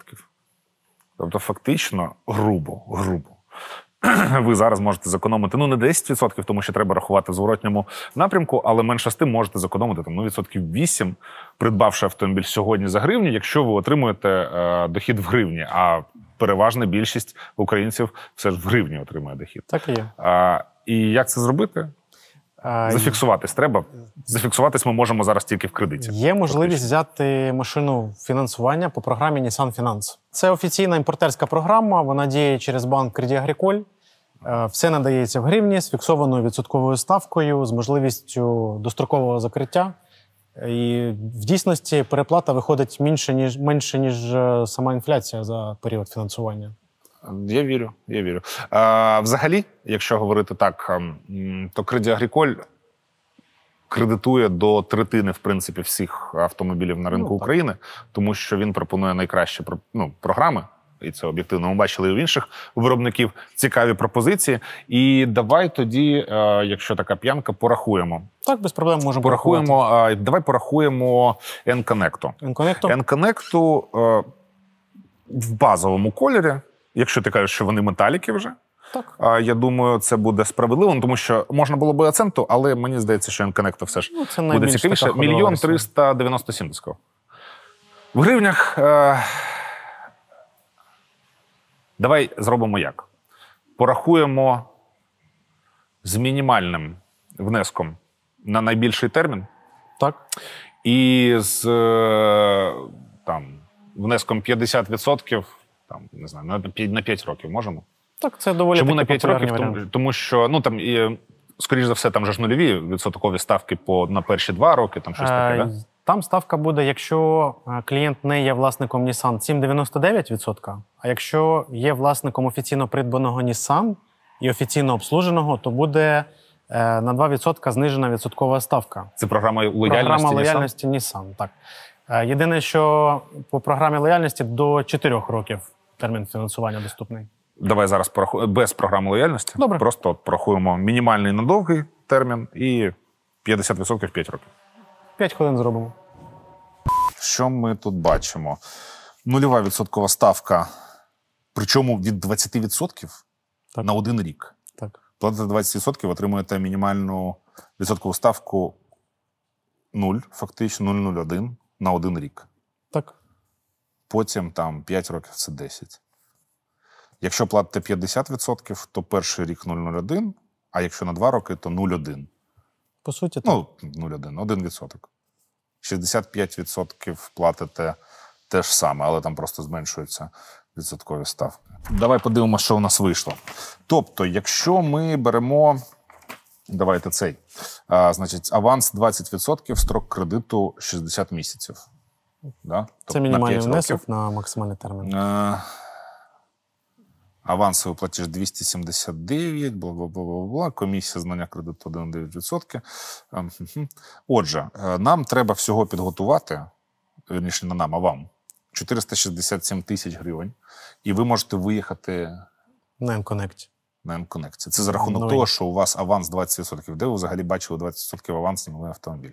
Тобто, фактично, грубо, грубо. [clears throat] ви зараз можете зекономити ну не 10%, тому що треба рахувати в зворотньому напрямку, але менше з тим можете зекономити там ну, відсотків 8, придбавши автомобіль сьогодні за гривню, якщо ви отримуєте е, дохід в гривні. А переважна більшість українців все ж в гривні отримує дохід. Так і є. А, і як це зробити? Зафіксуватись треба. Зафіксуватись ми можемо зараз тільки в кредиті.
Є можливість взяти машину фінансування по програмі Nissan Finance. Це офіційна імпортерська програма. Вона діє через банк Credit Agricole. Е, все надається в гривні з фіксованою відсотковою ставкою, з можливістю дострокового закриття. І в дійсності переплата виходить менше ніж менше ніж е, сама інфляція за період фінансування.
Я вірю, я вірю. А, Взагалі, якщо говорити так, ем, то Credit Agricole кредитує до третини, в принципі, всіх автомобілів на ринку ну, України, тому що він пропонує найкращі ну, програми. І це об'єктивно. Ми бачили і в інших виробників цікаві пропозиції. І давай тоді, е, якщо така п'янка, порахуємо. Так, без проблем можемо порахуємо. Порахувати. Е, давай порахуємо N-Connect. N-Connect? N-Connect е, в базовому кольорі якщо ти кажеш, що вони металіки вже. Так. А я думаю, це буде справедливо, ну, тому що можна було би акценту, але мені здається, що Енконекта все ж ну,
це буде цікавіше. Мільйон
397 ти сказав. В гривнях. Е... Давай зробимо як. Порахуємо з мінімальним внеском на найбільший термін. Так. І з е... там, внеском 50% там не знаю, на на 5 років можемо? Так, це доволі Чому на 5 років? Тому, тому що ну там і скоріш за все, там же ж нульові відсоткові ставки по на перші два роки, там щось таке. да?
Там ставка буде, якщо е, клієнт не є власником Nissan, 7,99%. А якщо є власником офіційно придбаного Nissan і офіційно обслуженого, то буде е, на 2% знижена відсоткова ставка.
Це програма лояльності Програма лояльності
Nissan. Nissan так. Е, єдине, що по програмі лояльності до 4 років термін фінансування доступний?
Давай зараз пораху... без програми лояльності. Добре. Просто от порахуємо мінімальний на довгий термін і 50% 5 років. 5 хвилин зробимо. Що ми тут бачимо? Нульова відсоткова ставка, причому від 20% так. на один рік. Так. Платите 20%, отримуєте мінімальну відсоткову ставку 0, фактично 0,01 на один рік потім там 5 років це 10. Якщо платите 50%, то перший рік 0,01, а якщо на 2 роки, то 0,1. По суті, так. Ну, 0,1, 1%. 65% платите те ж саме, але там просто зменшуються Відсоткові ставки. Давай подивимося, що у нас вийшло. Тобто, якщо ми беремо, давайте цей, а, значить, аванс 20%, строк кредиту 60 місяців. Да? Це тобто мінімальний внесок
на максимальний термін.
Е, Авансовий платіж 279, бла бла бла бла бла Комісія знання кредиту 1,9%. Ем, Отже, е, нам треба всього підготувати, верніше не нам, а вам 467 тисяч гривень, і ви можете виїхати на м на м Це за рахунок ну, того, що у вас аванс 20%. Де ви взагалі бачили 20% аванс на новий автомобіль?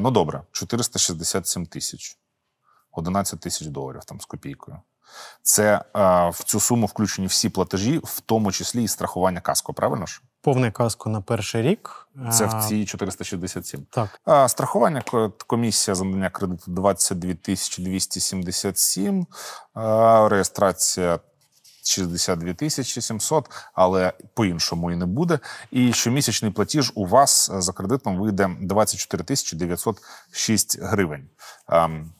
ну добре, 467 тисяч, 11 тисяч доларів там з копійкою. Це а, в цю суму включені всі платежі, в тому числі і страхування каско, правильно ж?
Повне каско на перший рік. Це в цій
467. Так. А, страхування комісія за надання кредиту 22 277, а, реєстрація 62 тисячі 700, але по-іншому і не буде. І щомісячний платіж у вас е, за кредитом вийде 24 тисячі 906 гривень. Ем,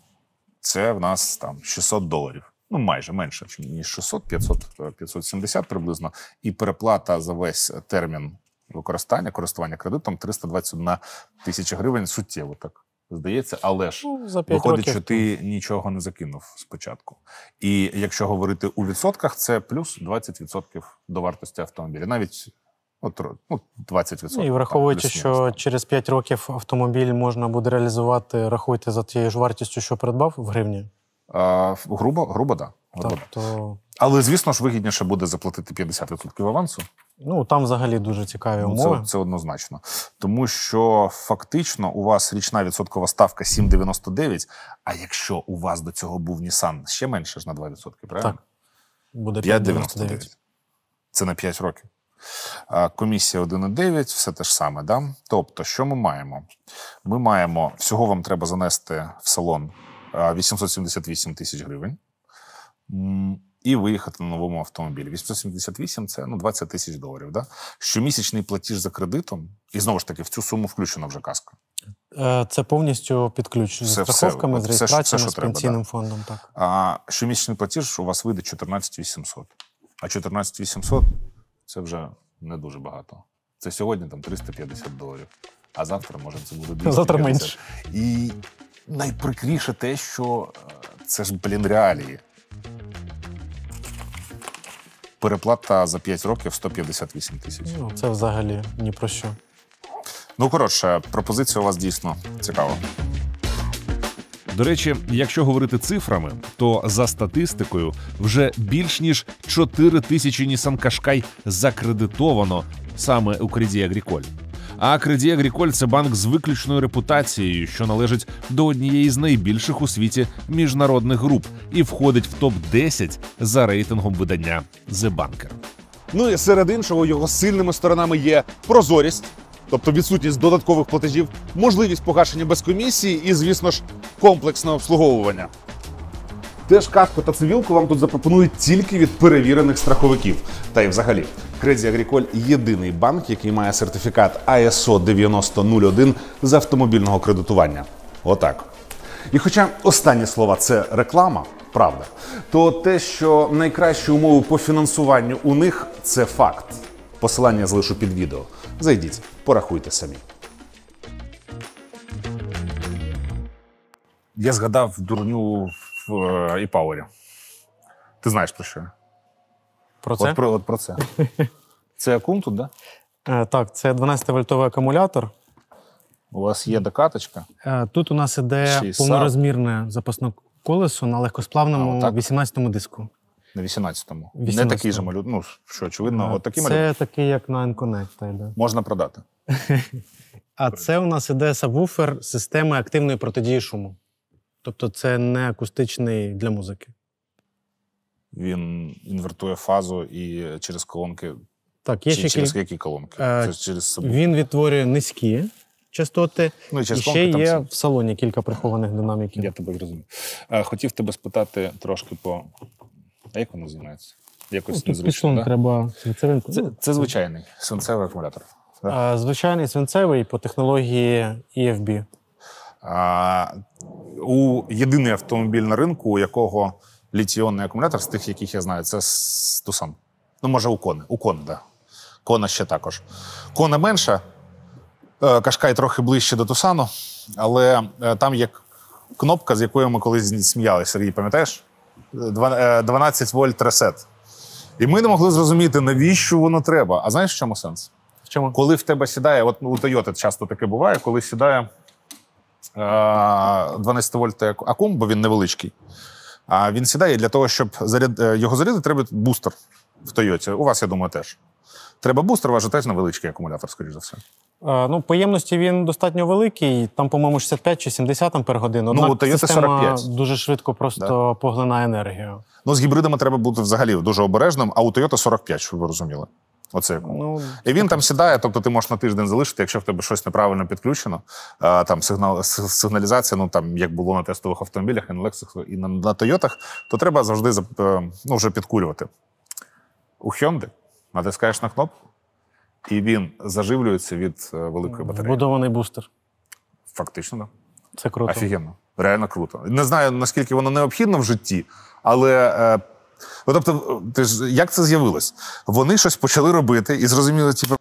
це в нас там 600 доларів. Ну, майже менше, ніж 600, 500, 570 приблизно. І переплата за весь термін використання, користування кредитом 321 тисяча гривень суттєво так. Здається, але ж ну, за виходить, років. що ти ну. нічого не закинув спочатку. І якщо говорити у відсотках, це плюс 20% до вартості автомобіля. Навіть от, ну, 20%. Ну, і враховуючи, там,
що через 5 років автомобіль можна буде реалізувати, рахуйте за тією ж вартістю, що придбав в гривні.
А, грубо, грубо, да. грубо так. Тобто да. Але звісно ж, вигідніше буде заплатити 50% авансу.
Ну там взагалі дуже цікаві ну, умови. Це,
це однозначно. Тому що фактично у вас річна відсоткова ставка 7,99, А якщо у вас до цього був Нісан ще менше ж на 2%, правильно? Так. Буде 5,99. Це на 5 років. Комісія 1,9, все те ж саме. Да? Тобто, що ми маємо? Ми маємо всього вам треба занести в салон 878 тисяч гривень і виїхати на новому автомобілі. 878 це ну 20 тисяч доларів. Да? Щомісячний платіж за кредитом, і знову ж таки, в цю суму включена вже каска.
Е, це повністю підключено з страховками, все, з реєстраціями, все, все, з пенсійним треба, фондом. Так.
А щомісячний платіж у вас вийде 14 800. А 14 800 це вже не дуже багато. Це сьогодні там 350 доларів. А завтра, може, це буде 250. Завтра менше. І найприкріше те, що е, це ж, блін, реалії переплата за 5 років 158 тисяч. Ну, Це взагалі ні про що. Ну, коротше, пропозиція у вас дійсно цікава. До речі, якщо говорити цифрами, то за статистикою вже більш ніж 4 тисячі Нісан Кашкай закредитовано саме у Крізі Агріколь. А Кредія Агріколь це банк з виключною репутацією, що належить до однієї з найбільших у світі міжнародних груп, і входить в топ 10 за рейтингом видання The Banker. Ну і серед іншого його сильними сторонами є прозорість, тобто відсутність додаткових платежів, можливість погашення без комісії і, звісно ж, комплексне обслуговування. Теж катку та цивілку вам тут запропонують тільки від перевірених страховиків. Та й взагалі, Credit Agricole – єдиний банк, який має сертифікат ISO 9001 з автомобільного кредитування. Отак. І, хоча останні слова це реклама, правда, то те, що найкращі умови по фінансуванню у них це факт. Посилання залишу під відео. Зайдіть, порахуйте самі. Я згадав дурню в е, «Іпауері». Ти знаєш про що? Про це? От про от про це. [laughs] Це акум тут, да?
Е, так, це 12-вольтовий акумулятор.
У вас є докаточка?
Е, Тут у нас іде повнорозмірне запасне колесо на легкосплавному А, 18-му диску.
На 18-му. Не 18-му. такий же малю... Ну, що, очевидно, е, от такий це малюнок такий, як на
N-Connect. [laughs]
можна продати. [laughs]
А це у нас іде сабвуфер системи активної протидії шуму. Тобто це не акустичний для музики.
Він інвертує фазу і через колонки. Так, є Чи, ще Через кіль... які колонки? А, е, через,
Він відтворює низькі частоти. Ну, і через і ще є там... в салоні кілька прихованих динаміків. Я тебе розумію.
Е, хотів тебе спитати трошки по. А як воно називається? Якось ну, незручно. Да? треба свинцевинку. Це це звичайний свинцевий акумулятор. Да? А, Звичайний свинцевий по технології EFB. У єдиний автомобіль на ринку, у якого літіонний акумулятор, з тих, яких я знаю, це Тусан. Ну, може, у кони. У кон, да. Кона ще також. Кона менше, Кашкай трохи ближче до Тусану, але е, там є кнопка, з якою ми колись сміялися, Сергій, пам'ятаєш? 12 е, вольт ресет. І ми не могли зрозуміти, навіщо воно треба. А знаєш, в чому сенс? В чому? Коли в тебе сідає, от ну, у Тойоти часто таке буває, коли сідає 12 е, вольт акум, бо він невеличкий. А він сідає для того, щоб заряд... Е, його зарядити, треба бустер в Тойоті. У вас, я думаю, теж. Треба бустер, вважає теж невеличкий акумулятор, скоріш за все.
А, е, ну, Поємності він достатньо великий, там, по-моєму, 65 чи 70
ампер годин. Ну, Однак ну, Toyota 45.
дуже швидко просто да. поглинає енергію.
Ну, з гібридами треба бути взагалі дуже обережним, а у Toyota 45, щоб ви розуміли. Оце ну і він там сідає. Тобто, ти можеш на тиждень залишити, якщо в тебе щось неправильно підключено. Там сигнал сигналізація, ну там як було на тестових автомобілях, і на лексах і на, на Тойотах, то треба завжди е, ну, вже підкурювати. У Hyundai натискаєш на кнопку, і він заживлюється від е, великої батареї. Будований бустер. Фактично, так. Да. Це круто. Офігенно. Реально круто. Не знаю наскільки воно необхідно в житті, але. Е, Ну, тобто, ти ж як це з'явилось? Вони щось почали робити і зрозуміли, типу.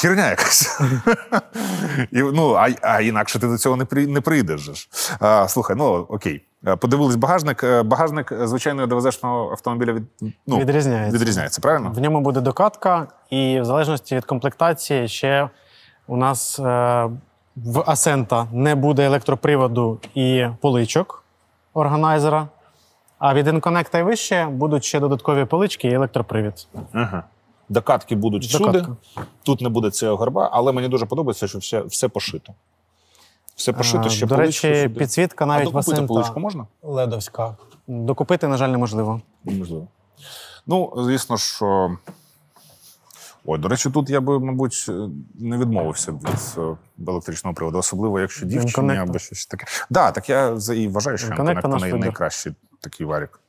Херня якась. ну, А а інакше ти до цього не при, не прийдеш. А, Слухай, ну окей. Подивились багажник. Е, багажник е, звичайно, довезешного автомобіля від, ну, відрізняється. відрізняється, правильно? В ньому буде докатка,
і в залежності від комплектації ще у нас е, в Асента не буде електроприводу і поличок органайзера. А від інконекта і вище будуть ще додаткові полички і електропривід.
Ага. Докатки будуть всюди. Тут не буде цього горба, але мені дуже подобається, що все все пошито. Все пошито, е, ще До речі, сюди. підсвітка навіть А докупити поличку
можна? Ледовська. Докупити, на жаль, неможливо.
Неможливо. Ну, звісно, що. Ой, до речі, тут я би, мабуть, е, не відмовився від е, електричного приводу, особливо якщо дівчині або щось таке. Да, так я і вважаю, що Інконекта най- найкращий такий варік.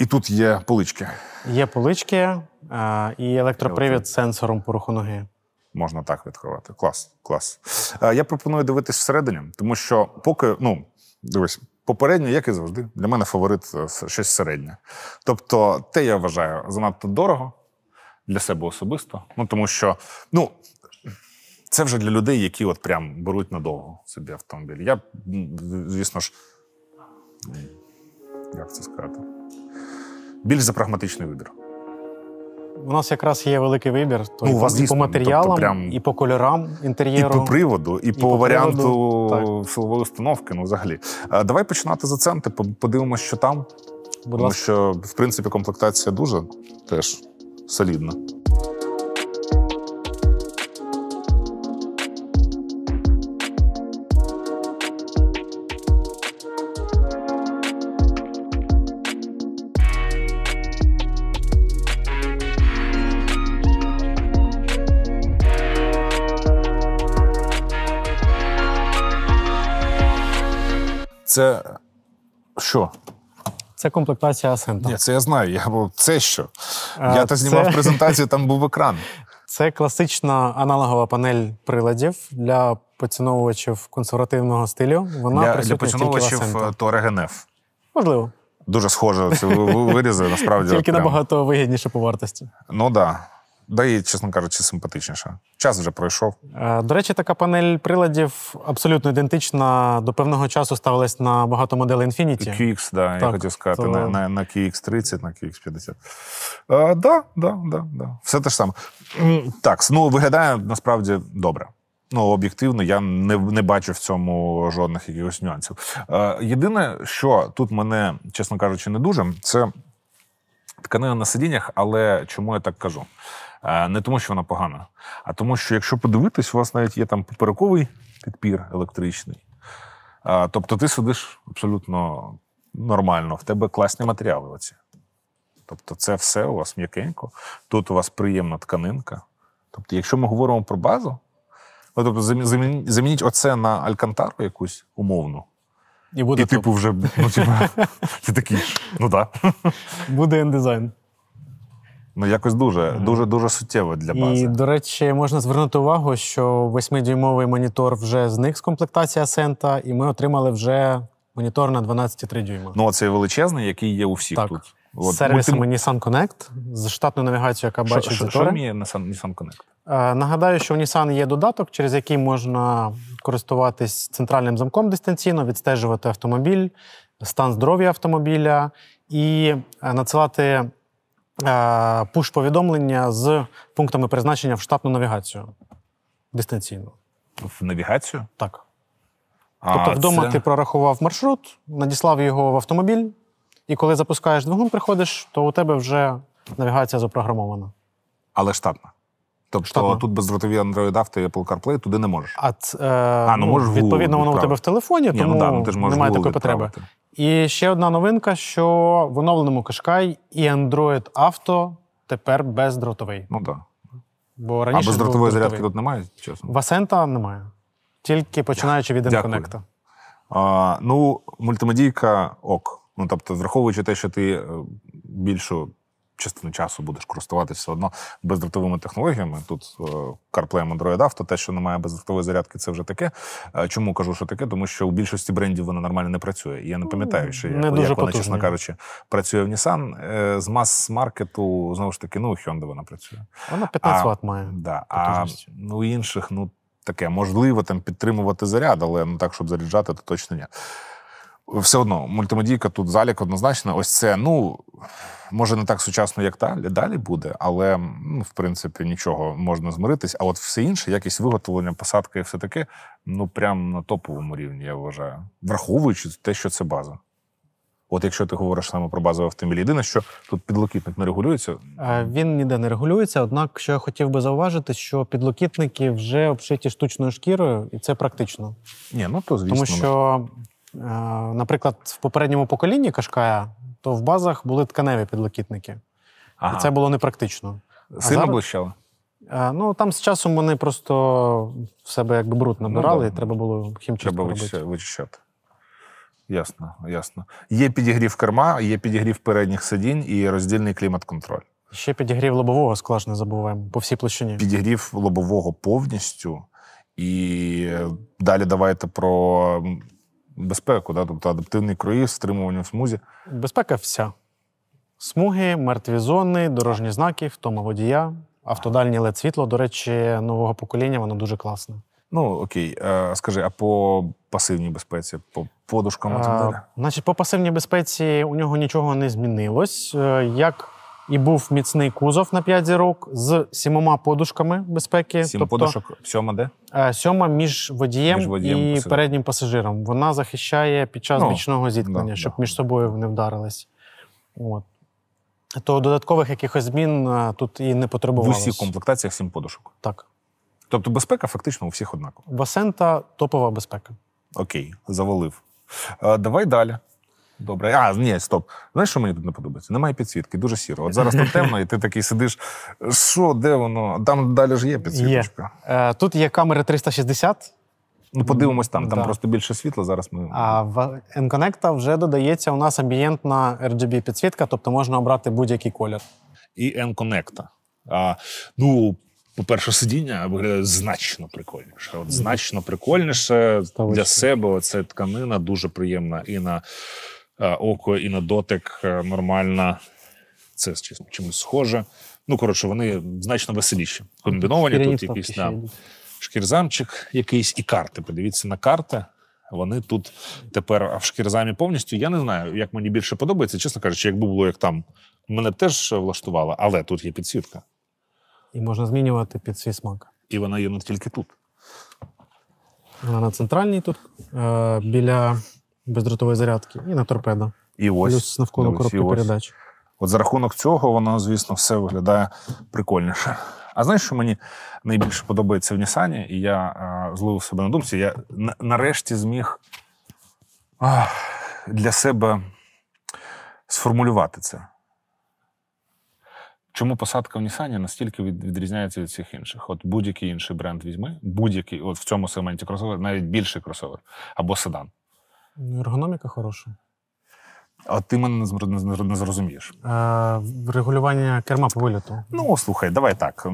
І тут є полички.
Є полички а, е, і електропривід з сенсором по руху ноги.
Можна так відкривати. Клас, клас. Е, я пропоную дивитись всередині, тому що поки, ну, дивись, попереднє, як і завжди, для мене фаворит е, щось середнє. Тобто, те я вважаю занадто дорого для себе особисто. Ну, тому що, ну. Це вже для людей, які от прям беруть надовго собі автомобіль. Я, звісно ж, як це сказати, більш за прагматичний вибір.
У нас якраз є великий вибір то ну, і, у вас і дійсно, по тобто матеріалам, тобто, прям...
і по кольорам
інтер'єру. І по приводу,
і, і по, по варіанту приводу, силової установки. Ну, взагалі. А, давай починати з оценки, подивимося, що там. Будь Тому ласка. що, в принципі, комплектація дуже теж солідна. Це що? Це комплектація Асента. Ні, це я знаю. Я був це що? Я та знімав це... [laughs] презентацію,
там був екран. Це класична аналогова панель приладів для поціновувачів консервативного стилю. Вона для, присутня для поціновувачів
е, Торегенеф. Можливо. Дуже схоже, це вирізи насправді. Тільки прям.
набагато вигідніше по вартості.
Ну так. Да. Да і, чесно кажучи, симпатичніша. Час вже пройшов.
Е, до речі, така панель приладів абсолютно ідентична. До певного часу ставилась на багато моделей Infinity. QX, да, так, я хотів сказати, то... на
на, QX30, на QX50. А, е, да, да, да, да. Все те ж саме. Так, ну виглядає насправді добре. Ну, об'єктивно, я не не бачу в цьому жодних якихось нюансів. Е, Єдине, що тут мене, чесно кажучи, не дуже, це тканина на сидіннях, але чому я так кажу? Е, не тому, що вона погана, а тому, що якщо подивитись, у вас навіть є там поперековий підпір електричний. Е, тобто ти сидиш абсолютно нормально, в тебе класні матеріали. оці. Тобто, це все у вас м'якенько, тут у вас приємна тканинка. Тобто, якщо ми говоримо про базу, ну, тобто, замініть оце на алькантару якусь умовну. І, буде І типу, вже ну, типу, ти такий, ну так. Буде ендизайн. Ну, якось дуже дуже дуже суттєво для бази. І,
До речі, можна звернути увагу, що 8 монітор вже зник з комплектації Асента, і ми отримали вже монітор на 12,3 дюйма.
Ну це величезний, який є у всіх так. тут. От, сервісами мульти...
Nissan Connect з штатною навігацією, яка бачить Що Що вміє
Nissan Connect?
Е, нагадаю, що у Nissan є додаток, через який можна користуватись центральним замком дистанційно, відстежувати автомобіль, стан здоров'я автомобіля і е, надсилати Е, пуш-повідомлення з пунктами призначення в штатну навігацію
дистанційно. В навігацію? Так. А, Тобто вдома це... ти
прорахував маршрут, надіслав його в автомобіль, і коли запускаєш двигун, приходиш, то у тебе вже навігація запрограмована.
Але штатна. Тобто штатна. тут бездротові Android Auto і Apple CarPlay туди не можеш.
А, е, а ну, ну можеш Відповідно, воно у тебе в телефоні, тому Ні, ну, да, ну, ти ж немає такої потреби. І ще одна новинка: що в оновленому Кашкай і Android Auto тепер бездротовий. Ну
так. Бо раніше а бездротової зарядки тут немає, чесно.
Васента немає. Тільки починаючи від інконекту.
Ну, мультимедійка ок. Ну, тобто, враховуючи те, що ти е, більшу частину часу будеш користуватися все одно бездротовими технологіями. Тут е, CarPlay, Android Auto, те, що немає бездротової зарядки, це вже таке. Е, чому кажу, що таке? Тому що у більшості брендів вона нормально не працює. І я не ну, пам'ятаю, що не як, дуже як вона, чесно кажучи, працює в Nissan. Е, з мас-маркету знову ж таки, ну, Hyundai вона працює. Вона 15 Вт має. Да, а ну, інших, ну. Таке можливо там підтримувати заряд, але ну так, щоб заряджати, то точно ні все одно мультимедійка тут залік однозначно. Ось це ну може не так сучасно, як далі, далі буде, але ну, в принципі нічого можна змиритись. А от все інше, якість виготовлення, посадки і все таке, ну прям на топовому рівні, я вважаю, враховуючи те, що це база. От якщо ти говориш саме про базове автомобіль, єдине, що тут підлокітник не регулюється.
Він ніде не регулюється. Однак, що я хотів би зауважити, що підлокітники вже обшиті штучною шкірою, і це практично.
Ні, ну то звісно. Тому
що Е, наприклад, в попередньому поколінні Кашкая, то в базах були тканеві підлокітники. Ага. І це було непрактично. Сильно блищало? Е, ну, там з часом вони просто в себе якби бруд ну набирали, ну, і треба було хімчистку Треба робити.
вичищати. Ясно, ясно. Є підігрів керма, є підігрів передніх сидінь і роздільний клімат-контроль.
Ще підігрів лобового скла не забуваємо
по всій площині. Підігрів лобового повністю. І далі давайте про безпеку, да? тобто адаптивний круїз, стримування в смузі.
Безпека вся. Смуги, мертві зони, дорожні знаки, втома водія, автодальні led світло, до речі, нового покоління, воно дуже класне.
Ну, окей, а, е, скажи, а по пасивній безпеці, по подушкам? Е, а,
Значить, по пасивній безпеці у нього нічого не змінилось. Е, як і був міцний кузов на 5 зірок з сімома подушками безпеки. Сім тобто, подушок сьома де? Е, сьома між водієм, між водієм і посидим. переднім пасажиром. Вона захищає під час ну, бічного зіткнення, да, щоб да. між собою не вдарились. От. То додаткових якихось змін е, тут і не потребувалося. В усіх
комплектаціях сім подушок. Так. Тобто безпека фактично у всіх однакова.
Басента топова
безпека. Окей, завалив. Е, давай далі. Добре, а ні, стоп. Знаєш, що мені тут не подобається? Немає підсвітки, дуже сіро. От зараз там темно, і ти такий сидиш. Що, де воно? Там далі ж є підсвіточка.
Є. Е, тут є камери 360. Ну, подивимось там, там да. просто
більше світла. Зараз ми.
А в N-Connect вже додається у нас амбієнтна RGB підсвітка, тобто можна обрати будь-який колір.
І N-Connect. А, Ну, по-перше, сидіння виглядає значно прикольніше. От Значно прикольніше Ставочки. для себе. Це тканина дуже приємна і на. Е, око і на дотик е, нормальна. Це чимось схоже. Ну, коротше, вони значно веселіші. Комбіновані Шкіряні тут якийсь на шкірзамчик, якийсь і карти. Подивіться на карти. Вони тут тепер а в шкірзамі повністю. Я не знаю, як мені більше подобається. Чесно кажучи, якби було як там, мене б теж влаштувало, але тут є підсвітка.
І можна змінювати під свій смак.
І вона є не тільки тут.
Вона на центральній тут. Е, біля бездротової зарядки і на торпеда. І ось Плюс навколо коробки ось. передач.
От за рахунок цього, воно, звісно, все виглядає прикольніше. А знаєш, що мені найбільше подобається в Нісані, і я а, зловив себе на думці, я на- нарешті зміг а, для себе сформулювати це. Чому посадка в Нісані настільки від- відрізняється від всіх інших? От будь-який інший бренд візьми, будь-який, от в цьому сегменті кросовер, навіть більший кросовер або седан.
Ну, ергономіка хороша.
А ти мене не зрозумієш. Е, регулювання керма по виліту. Ну, слухай, давай так.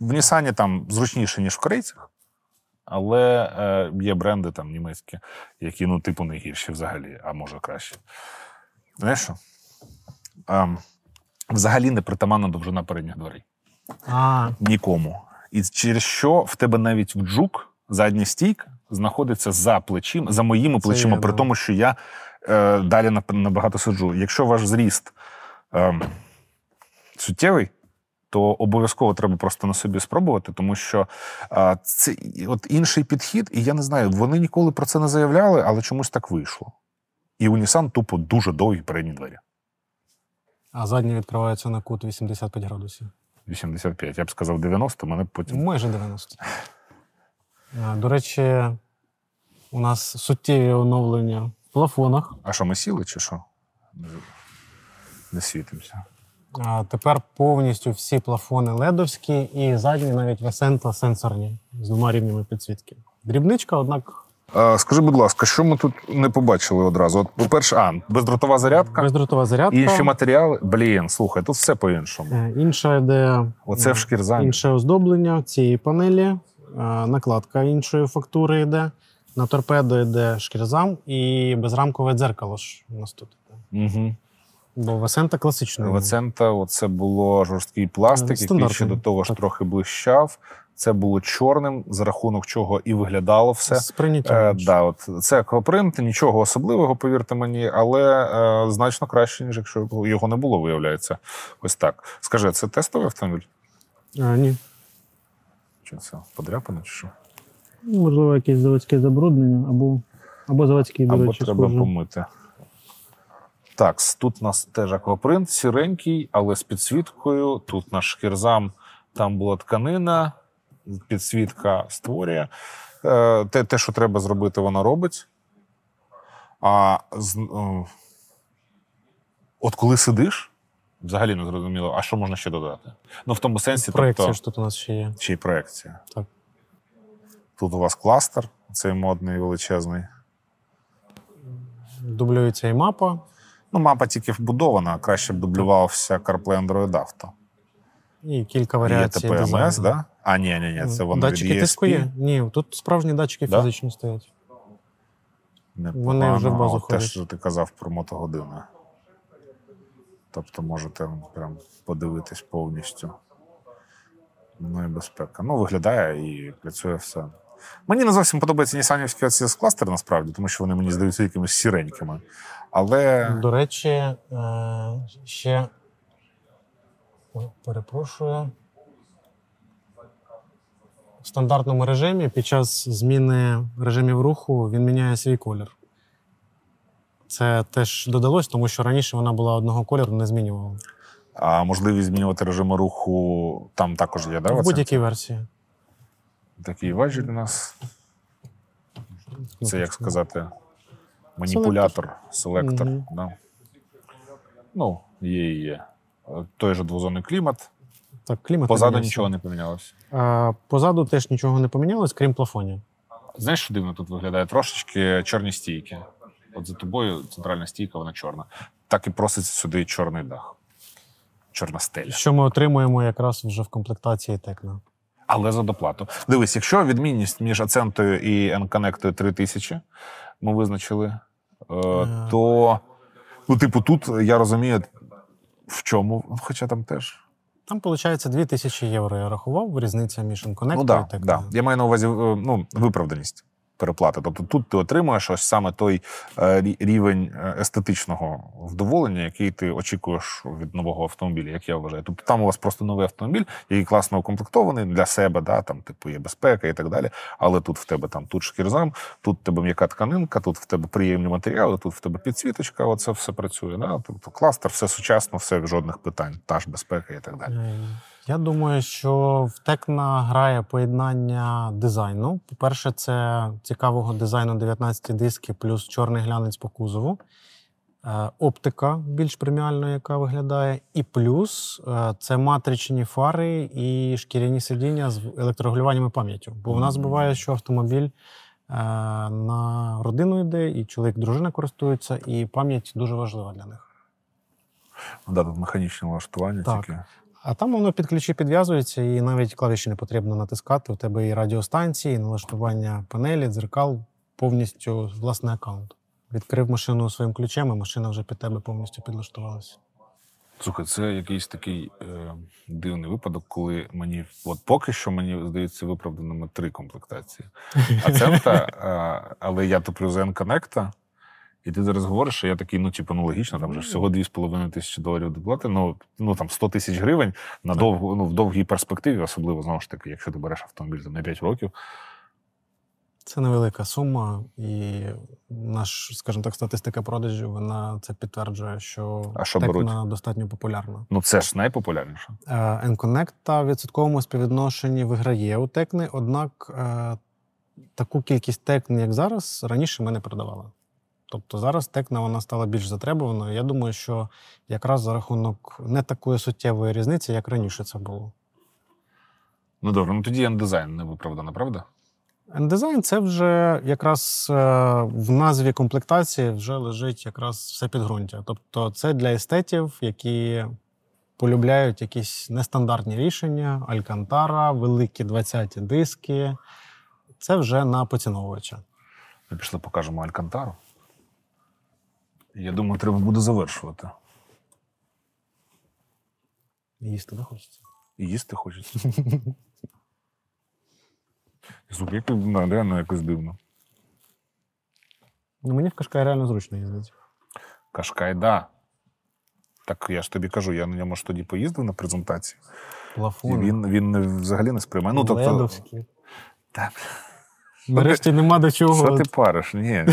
В Нісані там зручніше, ніж в корейцях, але е, є бренди там німецькі, які, ну, типу, не гірші взагалі, а може краще. Знаєш що? Е, взагалі не притаманна довжина передніх дверей. А. Нікому. І через що в тебе навіть в джук задня стійка знаходиться за плечим, за моїми плечима, при тому, що я е, далі набагато сиджу. Якщо ваш зріст е, суттєвий, то обов'язково треба просто на собі спробувати, тому що е, це от інший підхід, і я не знаю, вони ніколи про це не заявляли, але чомусь так вийшло. І у Нісан тупо дуже довгі передні двері.
А задні відкриваються на кут 85 градусів.
85, я б сказав, 90, мене потім.
Майже 90. Е, до речі, у нас суттєві оновлення в плафонах.
А що, ми сіли чи що? Не світимося.
А е, Тепер повністю всі плафони ледовські і задні навіть весента сенсорні з двома рівнями підсвітки. Дрібничка,
однак. А, е, скажи, будь ласка, що ми тут не побачили одразу? От, по-перше, а, бездротова зарядка. Бездротова зарядка. І інші матеріали. Блін, слухай, тут все по-іншому.
Інша де
Оце в шкірзані. інше
оздоблення цієї панелі. Е, накладка іншої фактури йде. На торпедо йде шкірзам і безрамкове дзеркало ж у нас тут.
Угу. Бо Весента класична. Весента це було жорсткий пластик, який ще до того ж так. трохи блищав. Це було чорним, за рахунок чого і виглядало все. З е, да, от Це аквапринт, нічого особливого, повірте мені, але е, значно краще, ніж якщо його не було, виявляється. Ось так. Скажи, це тестовий автомобіль? А, е, Ні. Що це? Подряпано чи що?
Можливо, якесь заводське забруднення або або заводські до речі, треба схожі.
помити. Так, тут у нас теж аквапринт, сіренький, але з підсвіткою. Тут наш шкірзам, там була тканина, підсвітка створює. Е, те, те, що треба зробити, вона робить. А з, е, от коли сидиш, взагалі не зрозуміло, а що можна ще додати? Ну в тому сенсі, Проєкція тобто, ж тут у нас ще є. Ще й проєкція. Так. Тут у вас кластер, цей модний величезний. Дублюється і мапа. Ну, мапа тільки вбудована, краще б дублювався CarPlay Android Auto.
І кілька варіацій. Є ТПМС, типу так? Да? А, ні, ні, ні, це воно Датчики від e тиску є? Ні, тут справжні датчики да? фізично стоять. Непогано. Вони вже в базу Те, що
ти казав про мотогодину. Тобто можете прям подивитись повністю. Ну і безпека. Ну, виглядає і працює все. Мені не зовсім подобається Нісанівський з кластер насправді, тому що вони мені здаються якимись сіренькими. Але. До речі,
е, ще перепрошую. В стандартному режимі під час зміни режимів руху він міняє свій колір. Це теж додалось, тому що раніше вона була одного кольору, не змінювала.
А можливість змінювати режим руху там також є, да? В будь-якій версії. Такий важіль у нас. Це як сказати, маніпулятор, селектор. Угу. Да. Ну, є і є. Той же двозонний клімат. Так, клімат Позаду помінявся. нічого не помінялося.
А, Позаду теж нічого не помінялось, крім плафонів.
Знаєш, що дивно тут виглядає? Трошечки чорні стійки. От за тобою центральна стійка, вона чорна. Так і проситься сюди чорний дах, чорна стеля.
Що ми отримуємо якраз вже в комплектації Текна.
Але за доплату. Дивись, якщо відмінність між Ацентою і N-Connect 3000, ми визначили, е, е. то, ну, типу, тут я розумію, в чому, ну, хоча там теж.
Там, виходить, 2000 євро я рахував, різниця між n ну, да,
і Tecna. Да. Я маю на увазі е, ну, виправданість переплати. Тобто тут ти отримуєш ось саме той е, рівень е, естетичного вдоволення, який ти очікуєш від нового автомобіля, як я вважаю. Тобто там у вас просто новий автомобіль, який класно укомплектований для себе, да, там типу є безпека і так далі. Але тут в тебе там тут шкірзам, тут в тебе м'яка тканинка, тут в тебе приємні матеріали, тут в тебе підсвіточка, оце все працює. Да? Тобто кластер, все сучасно, все жодних питань, та ж безпека і так далі.
Я думаю, що в Текна грає поєднання дизайну. По-перше, це цікавого дизайну 19 диски плюс чорний глянець по кузову, е, оптика більш преміальна, яка виглядає, і плюс е, це матричні фари і шкіряні сидіння з електрогулюваннями пам'яттю. Бо в нас буває, що автомобіль е, на родину йде, і чоловік, дружина користується, і пам'ять дуже важлива для них.
Ну да, тут механічне влаштування так. тільки.
А там воно під ключі підв'язується, і навіть клавіші не потрібно натискати. У тебе і радіостанції, і налаштування панелі, дзеркал, повністю власний аккаунт. Відкрив машину своїм ключем, і машина вже під тебе повністю підлаштувалася.
Слухай, це якийсь такий е, дивний випадок, коли мені от поки що мені здається виправданими три комплектації. А е, але я топлю з n і ти зараз говориш, що я такий, ну типу, ну логічно, там же всього 2,5 тисячі доларів доплати, ну ну там 100 тисяч гривень на довгу, ну, в довгій перспективі, особливо знову ж таки, якщо ти береш автомобіль там, на 5 років.
Це невелика сума, і наш, скажімо так, статистика продажів вона це підтверджує,
що, а що беруть? вона достатньо популярна. Ну це ж найпопулярніше.
Е, n та в відсотковому співвідношенні виграє у текни, однак е, таку кількість текн, як зараз, раніше ми не продавали. Тобто зараз текна вона стала більш затребуваною. Я думаю, що якраз за рахунок не такої суттєвої різниці, як раніше це було.
Ну добре, ну тоді ендизайн не виправдано, правда?
Ендизайн це вже якраз е, в назві комплектації вже
лежить якраз все підґрунтя. Тобто,
це для естетів, які полюбляють якісь нестандартні рішення, Алькантара, великі 20-ті диски. Це вже на поціновувача.
Ми пішли покажемо Алькантару. Я думаю, треба буде завершувати.
Їсти не хочеться.
їсти хочеться. Слухай, як ну, реально якось дивно.
Ну, Мені в Кашкай реально зручно їздити.
Кашкай, да. Так я ж тобі кажу, я на ньому ж тоді поїздив на презентації. Плафон. Він він взагалі не сприймає. Ну, тобто...
Так. Нарешті нема до чого. Що ти париш? Ні. [laughs]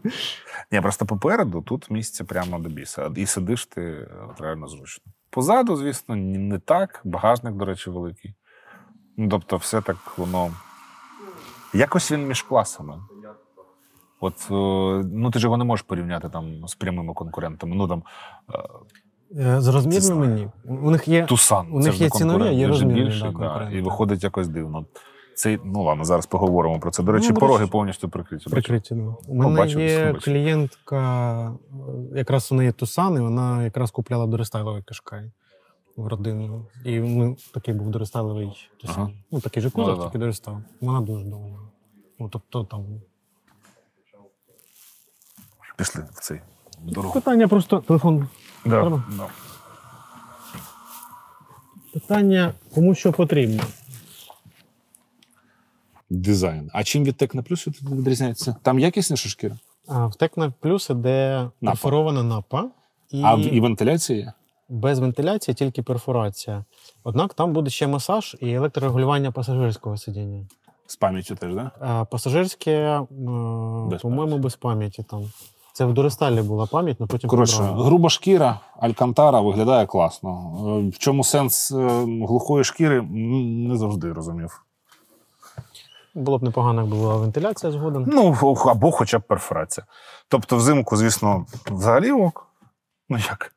[laughs] Ні, просто попереду тут місце прямо до біса. І сидиш ти е, от реально зручно. Позаду, звісно, не так. Багажник, до речі, великий. Ну, Тобто, все так воно. Якось він між класами. От е, ну ти ж його не можеш порівняти там з прямими конкурентами. Ну там
е, з розмірними ні. У них є Тусан. У них є цінові, є розмірні, більше,
да, і виходить якось дивно. Це ну ладно, зараз поговоримо про це. До речі, ну, пороги повністю прикриті. Прикриті, ну. У мене бачу, є
клієнтка, е, якраз у неї Тусан, і вона якраз купляла дорестайловий кашкай в родину. І ну, такий був дорестайловий Тусан. Ага. Ну, такий же кузов, ну, тільки да. дорестав. Вона дуже довго. Ну, тобто
там. Пішли в цей дорогу.
Питання просто телефон. Да, Да. Питання, кому що потрібно
дизайн. А чим від Текна Плюс відрізняється? Там якісніша шкіра?
А, В Текна Плюс іде перфорована напа. І... А і вентиляція Без вентиляції, тільки перфорація. Однак там буде ще масаж і електрорегулювання пасажирського сидіння.
З пам'яті теж, так?
Да? Пасажирське, е, без по-моєму, пам'яті. без пам'яті там. Це в Доресталі була пам'ять, але потім Коротше, груба
шкіра, алькантара виглядає класно. Е, в чому сенс е, глухої шкіри не завжди розумів. Було б непогано, як була вентиляція згодом. Ну, або хоча б перфорація. Тобто, взимку, звісно, взагалі ок. Ну як?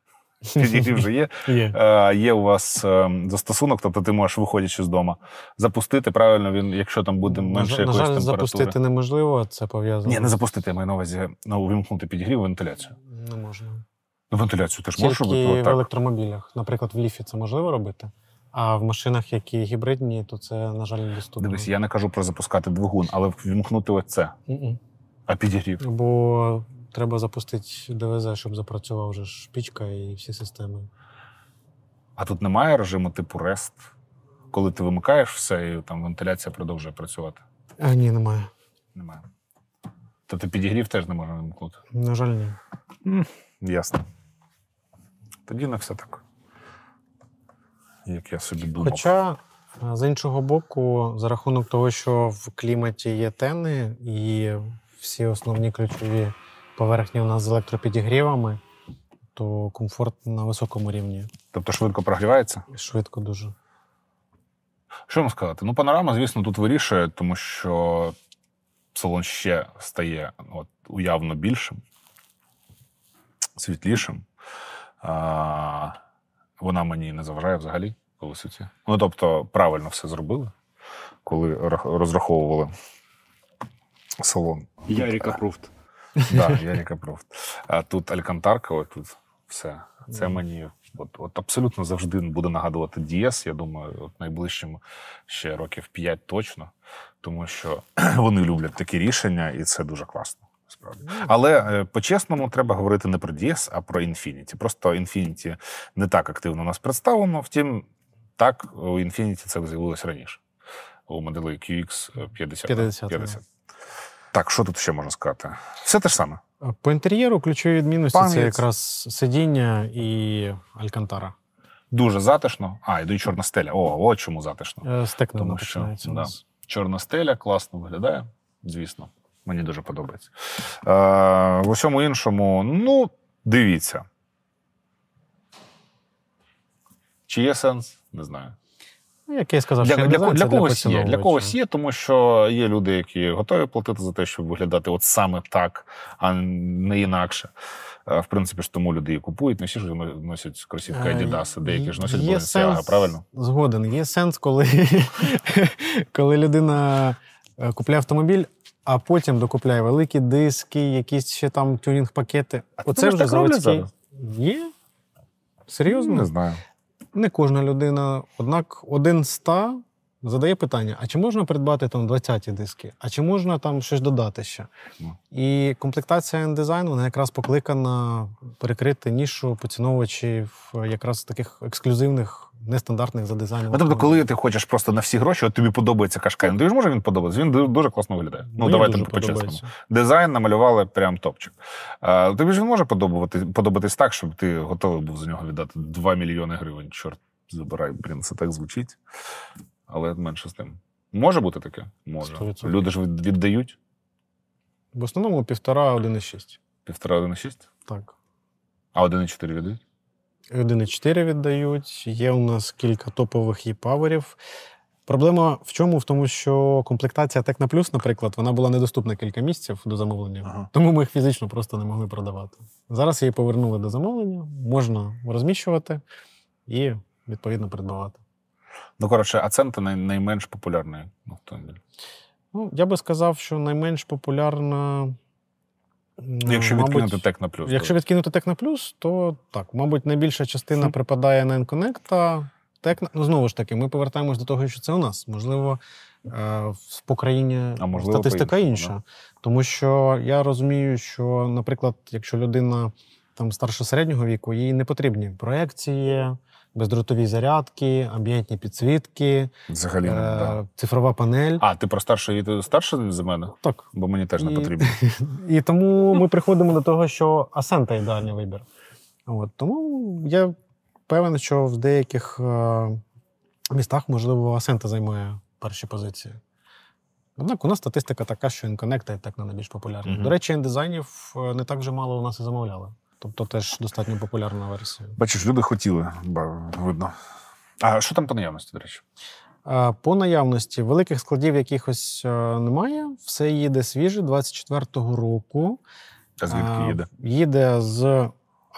Підігрів [laughs] вже є. Є е, є у вас е, застосунок, тобто ти можеш, виходячи з дому, запустити правильно, він, якщо там буде менше на, якоїсь на жаль, температури. запустити
неможливо, це пов'язано. Ні, не запустити,
я маю на увазі ну, вимкнути підігрів вентиляцію. Не можна. Ну, Вентиляцію ти ж можеш робити. Тільки в
електромобілях. Наприклад, в ліфі це можливо робити? А в машинах, які гібридні, то це, на жаль, недоступно.
Дивись, я не кажу про запускати двигун, але вімкнути оце. Mm-mm. А підігрів.
Бо треба запустити ДВЗ, щоб запрацювала вже ж і всі системи.
А тут немає режиму типу REST, коли ти вимикаєш все, і там вентиляція продовжує працювати.
А, Ні, немає. Немає.
Тобто підігрів теж не можна вимкнути?
На жаль, ні. М,
Ясно. Тоді на все так як я собі думав.
Хоча, е, з іншого боку, за рахунок того, що в кліматі є тени, і всі основні ключові поверхні у нас з електропідігрівами, то комфорт на високому рівні.
Тобто швидко прогрівається? Швидко дуже. Що вам сказати? Ну, панорама, звісно, тут вирішує, тому що салон ще стає от, уявно більшим, світлішим. А, вона мені не заважає взагалі коли суті. Ну тобто, правильно все зробили, коли розраховували салон. Яріка е, Пруфт. Так, Яріка Пруфт. А тут Алькантарка, от тут все. Це мені от, от абсолютно завжди буде нагадувати Дієс. Я думаю, от найближчим ще років 5 точно, тому що [clears throat] вони люблять такі рішення, і це дуже класно насправді. Але е, по-чесному треба говорити не про DS, а про Infinity. Просто Infinity не так активно у нас представлено. Втім, так у Infinity це з'явилося раніше. У моделі QX 50. 50, 50. Так, що тут ще можна сказати? Все те ж саме.
Е, по інтер'єру ключові відмінності Пам'ять. це якраз сидіння і Алькантара.
Дуже затишно. А, і чорна стеля. О, от чому затишно. Е, Стекна Тому що да. чорна стеля класно виглядає, звісно. Мені дуже подобається. Е, В усьому іншому, ну, дивіться. Чи є сенс? Не знаю.
Ну, як я сказав, для, що для, для, для когось є, для когось
є, тому що є люди, які готові платити за те, щоб виглядати от саме так, а не інакше. Е, в принципі, ж тому люди і купують. Не всі ж носять кросівки Adidas, е, деякі ж носять Balenciaga, правильно?
Згоден. Є сенс, коли [laughs] коли людина е, купляє автомобіль, а потім докупляє великі диски, якісь ще там тюнінг-пакети. А Оце вже заводський. Є? Серйозно? Не знаю. Не кожна людина. Однак один ста задає питання: а чи можна придбати там 20-ті диски, а чи можна там щось додати ще? Ну. І комплектація Enddesign, вона якраз покликана перекрити нішу поціновувачів е, якраз таких ексклюзивних. Нестандартних за дизайном. Ну, тобто,
коли ти хочеш просто на всі гроші, от тобі подобається кашкай. Ну, ж може він подобатися? Він дуже класно виглядає. Ну, Мені давайте по-чесному. Дизайн намалювали прям топчик. А, Тобі ж він може подобати, подобатись так, щоб ти готовий був за нього віддати 2 мільйони гривень. Чорт забирай, блін, це так звучить але менше з тим. Може бути таке? Може. 100%. Люди ж віддають? В основному півтора 1,6. Півтора 1,6? Так. А 1,4 віддають?
1,4 віддають. Є у нас кілька топових e-паверів. Проблема в чому? В тому, що комплектація Текна Плюс, наприклад, вона була недоступна кілька місяців до замовлення, ага. тому ми їх фізично просто не могли продавати. Зараз її повернули до замовлення, можна розміщувати і відповідно придбавати.
Ну, коротше, а акцент найменш популярний автомобіль.
Ну, я би сказав, що найменш популярна. Ну, якщо мабуть, відкинути Техно Плюс. Якщо то... відкинути Техно Плюс, то так, мабуть, найбільша частина mm. припадає на Enconnect. Техно... Ну, знову ж таки, ми повертаємось до того, що це у нас. Можливо, е, в Україні а можливо, статистика інша. Да. Тому що я розумію, що, наприклад, якщо людина там старше середнього віку, їй не потрібні проекції бездротові зарядки, амбієнтні
підсвітки, Взагалі, е- да. цифрова панель. А ти про старший старше за мене? Так. Бо мені теж не потрібно. [laughs] І
тому ми приходимо до того, що Асента
ідеальний вибір.
От, Тому я певен, що в деяких е- містах, можливо, Асента займає перші позиції. Однак у нас статистика така, що інконекта так не найбільш популярні. mm До речі, індизайнів е, не так вже мало у нас і замовляли. Тобто теж достатньо популярна версія.
Бачиш, люди хотіли, видно. А що там по наявності, до речі?
По наявності великих складів якихось е, немає. Все їде свіже 24-го року. А звідки їде? Їде з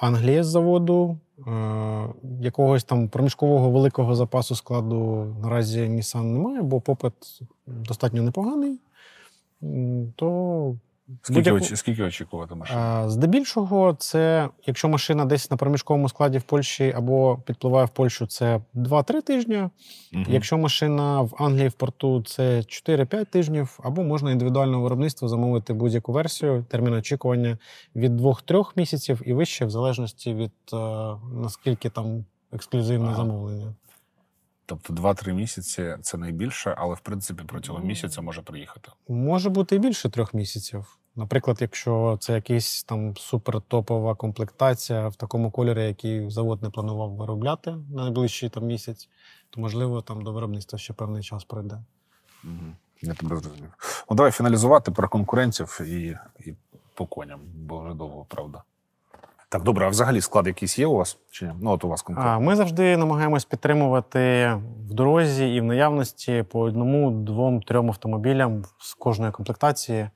Англії з заводу. Е, якогось там проміжкового великого запасу складу наразі Nissan немає, бо попит достатньо непоганий. То
Скільки будь скільки очікувати
машина? Здебільшого, це якщо машина десь на проміжковому складі в Польщі або підпливає в Польщу, це 2-3 тижні. Угу. Якщо машина в Англії в порту, це 4-5 тижнів, або можна індивідуальне виробництво замовити будь-яку версію. Термін очікування від 2-3 місяців і вище, в залежності від е, наскільки там ексклюзивне ага. замовлення.
Тобто 2-3 місяці це найбільше, але в принципі протягом місяця може приїхати.
Може бути і більше трьох місяців. Наприклад, якщо це якась там супертопова комплектація в такому кольорі, який завод не планував виробляти на найближчий там місяць, то можливо там до виробництва ще певний час пройде.
Угу. Я тебе зрозумів. Ну, давай фіналізувати про конкурентів і, і по коням, бо вже довго правда. Так, добре, а взагалі склад якийсь є у вас? Чи ні? Ну, от у вас
конкретно. Ми завжди намагаємось підтримувати в дорозі і в наявності по одному, двом, трьом автомобілям з кожної комплектації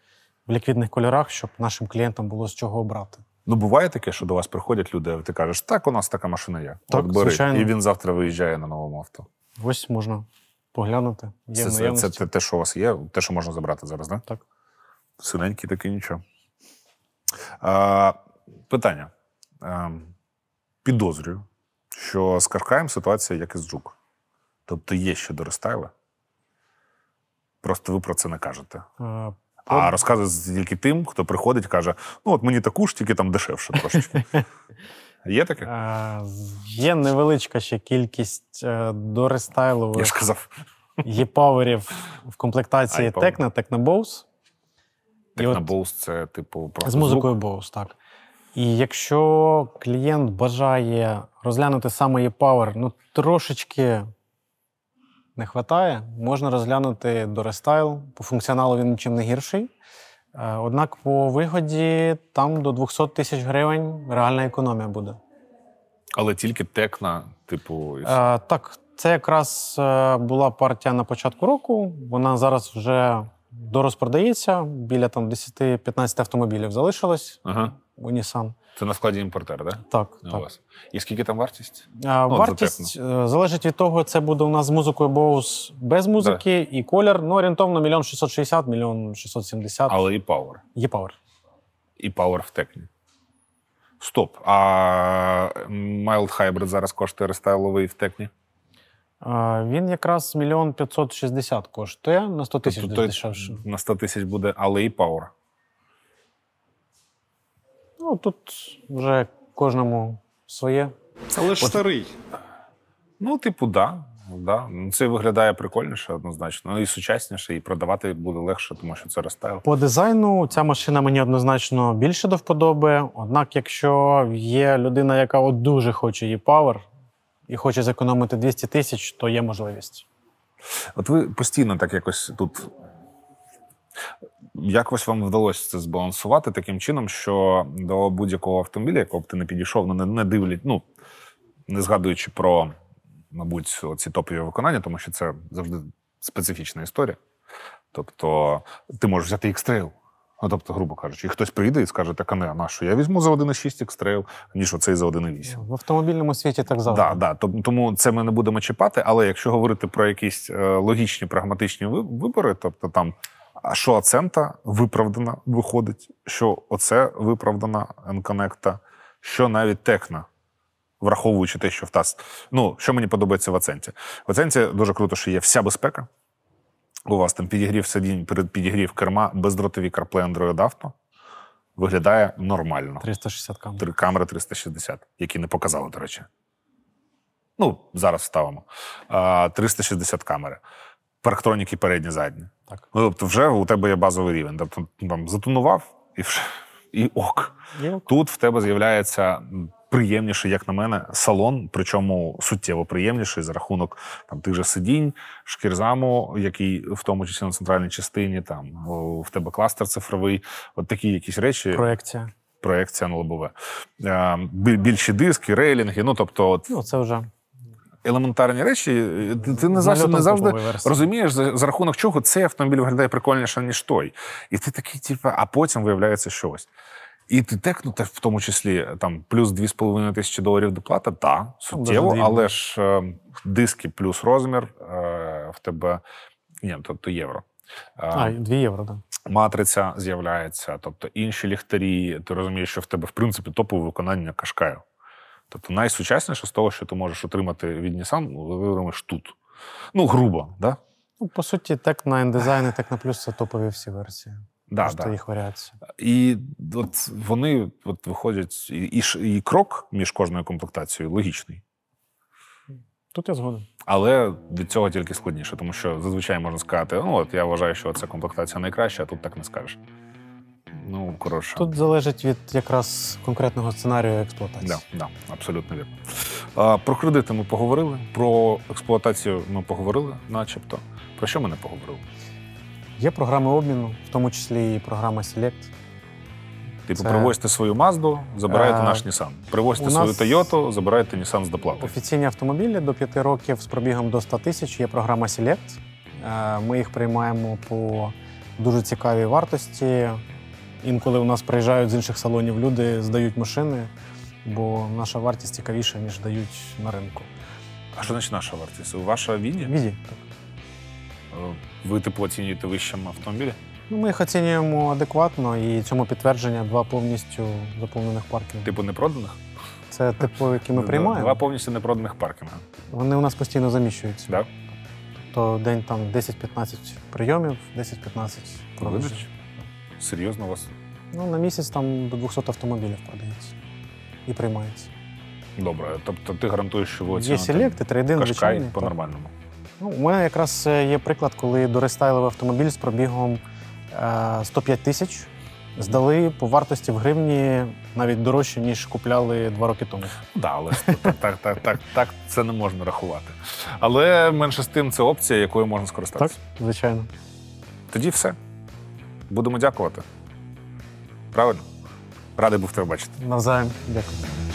в ліквідних кольорах, щоб нашим клієнтам було з чого обрати.
Ну, буває таке, що до вас приходять люди, а ти кажеш, так, у нас така машина є. Так, от бери. звичайно. І він завтра виїжджає на новому авто. Ось можна поглянути. Є це, в це, це те, що у вас є, те, що можна забрати зараз, да? Так. Синенький такий нічого. А, Питання. Ем, підозрюю, що з Каркаєм ситуація як і з Жук. Тобто є ще до Рестайла. Просто ви про це не кажете. Е, а, а розказує тільки тим, хто приходить і каже: ну от мені таку ж, тільки там дешевше трошечки. [laughs]
Є таке? А, е, Є невеличка ще кількість е, до рестайлових Я ж казав. Є-паверів в комплектації Techna, Techna Bose.
Techna Bose — це типу просто. З музикою
звук. Bose, так. І якщо клієнт бажає розглянути саме ePower, ну трошечки не вистачає, можна розглянути до Restyle. По функціоналу він нічим не гірший. Е, однак по вигоді там до 200 тисяч гривень реальна економія
буде. Але тільки текна, типу. Е,
Так, це якраз е, була партія на початку року. Вона зараз вже дорозпродається. Біля там 10-15 автомобілів залишилось. Ага у Nissan.
Це на складі імпортер, да? так? У ну, так. вас. І скільки там вартість? А, ну, Вартість
затепно. Е, залежить від того, це буде у нас з музикою Bose без музики да. і колір. Ну, орієнтовно, мільйон 660, мільйон 670. Але і Power. Є Power.
І Power в техні. Стоп. А Mild Hybrid зараз коштує рестайловий в техні?
Він якраз мільйон 560 коштує на 100 тобто тисяч дешевше.
На 100 тисяч буде, але і Power. Ну, тут вже кожному своє. Але ж старий. Ну, типу, да. Да. Ну, це виглядає прикольніше однозначно. Ну і сучасніше, і продавати буде легше, тому що це рестайл. По
дизайну ця машина мені однозначно більше до вподоби. Однак, якщо є людина, яка от дуже хоче її павер і хоче зекономити 200 тисяч, то є можливість.
От ви постійно так якось тут. Якось вам вдалося це збалансувати таким чином, що до будь-якого автомобіля, якого б ти не підійшов, ну, не, не дивлять, ну не згадуючи про, мабуть, ці топові виконання, тому що це завжди специфічна історія. Тобто, ти можеш взяти X-Trail, ну тобто, грубо кажучи, і хтось приїде і скаже, так а не, а на що я візьму за 1,6 X-Trail, ніж оцей за 1,8. В автомобільному світі так завжди. Да, да. Тому це ми не будемо чіпати. Але якщо говорити про якісь е, логічні, прагматичні вибори, тобто там. А що Ацента виправдана виходить, що оце виправдана Енконекта, що навіть Текна, враховуючи те, що в ТАС. Ну, що мені подобається в Аценті. В Аценті дуже круто, що є вся безпека. У вас там підігрів сидінь, підігрів керма, бездротові CarPlay Android Auto. Виглядає нормально. 360 камер. Три камери 360, які не показали, до речі. Ну, зараз вставимо. 360 камери. Парктроніки передні, задні. Так. Ну, тобто, вже у тебе є базовий рівень. Тобто ну, там затонував і вже, і ок. І ок. Тут в тебе з'являється. Приємніший, як на мене, салон, причому суттєво приємніший за рахунок там тих же сидінь, шкірзаму, який в тому числі на центральній частині, там в тебе кластер цифровий, от такі якісь речі. Проекція. Проекція на лобове. Ем, більші диски, рейлінги. Ну тобто, от... ну це вже елементарні речі, ти не завжди не завжди розумієш, за, за рахунок чого цей автомобіль виглядає прикольніше, ніж той. І ти такий, типу, а потім виявляється щось. І ти текнути, в тому числі там плюс 2,5 тисячі доларів доплата, так, суттєво, але ж е, диски плюс розмір е, в тебе ні, тобто євро. Е, а, 2 євро, так. Матриця з'являється, тобто інші ліхтарі. Ти розумієш, що в тебе в принципі топове виконання кашкаю. Тобто найсучасніше з того, що ти можеш отримати від Nissan, виробиш ну, тут. Ну, грубо,
да? Ну, по суті, так на індизайн і так на плюс це топові всі версії.
Да, Просто да. їх варіація. І от вони от виходять, і, і, і крок між кожною комплектацією логічний. Тут я згоден. Але від цього тільки складніше, тому що зазвичай можна сказати: ну от я вважаю, що ця комплектація найкраща, а тут так не скажеш. Ну, коротше.
Тут залежить від якраз конкретного сценарію експлуатації. Так, да,
да, абсолютно вірно. А, Про кредити ми поговорили, про експлуатацію ми поговорили, начебто. Про що ми не поговорили?
Є програми обміну, в тому числі і програма Select.
Типу, Це... привозьте свою Мазду, забираєте а... Е, наш Нісан. Привозьте У свою Тойоту, забираєте Нісан з доплати.
Офіційні автомобілі до 5 років з пробігом до 100 тисяч є програма Select. Е, ми їх приймаємо по дуже цікавій вартості. Інколи у нас приїжджають з інших салонів люди, здають машини, бо наша вартість цікавіша, ніж дають на ринку.
А що значить наша вартість? Ваша віді? Віді, так. Е, ви типу оцінюєте вищим автомобілі?
Ну, Ми їх оцінюємо адекватно і цьому підтвердження два повністю заповнених
паркінги. Типу не проданих?
Це типу, які ми приймаємо. Два
повністю непроданих проданих
Вони у нас постійно заміщуються. Так. Тобто день там 10-15 прийомів, 10-15 продажів.
Серйозно у вас?
Ну, на місяць там до 200 автомобілів продається і приймається.
Добре, тобто ти гарантуєш, що ви Є оціните селекти, трейдинг, звичайний. по-нормальному.
Ну, у мене якраз е, є приклад, коли дорестайлив автомобіль з пробігом 105 е, тисяч здали по вартості в гривні навіть дорожче, ніж купляли два роки тому.
Да, але так, так, так, так, так це не можна рахувати. Але менше з тим, це опція, якою можна скористатися. Звичайно. Тоді все. Будемо дякувати. Правильно? Радий був тебе бачити.
Навзаєм. Дякую.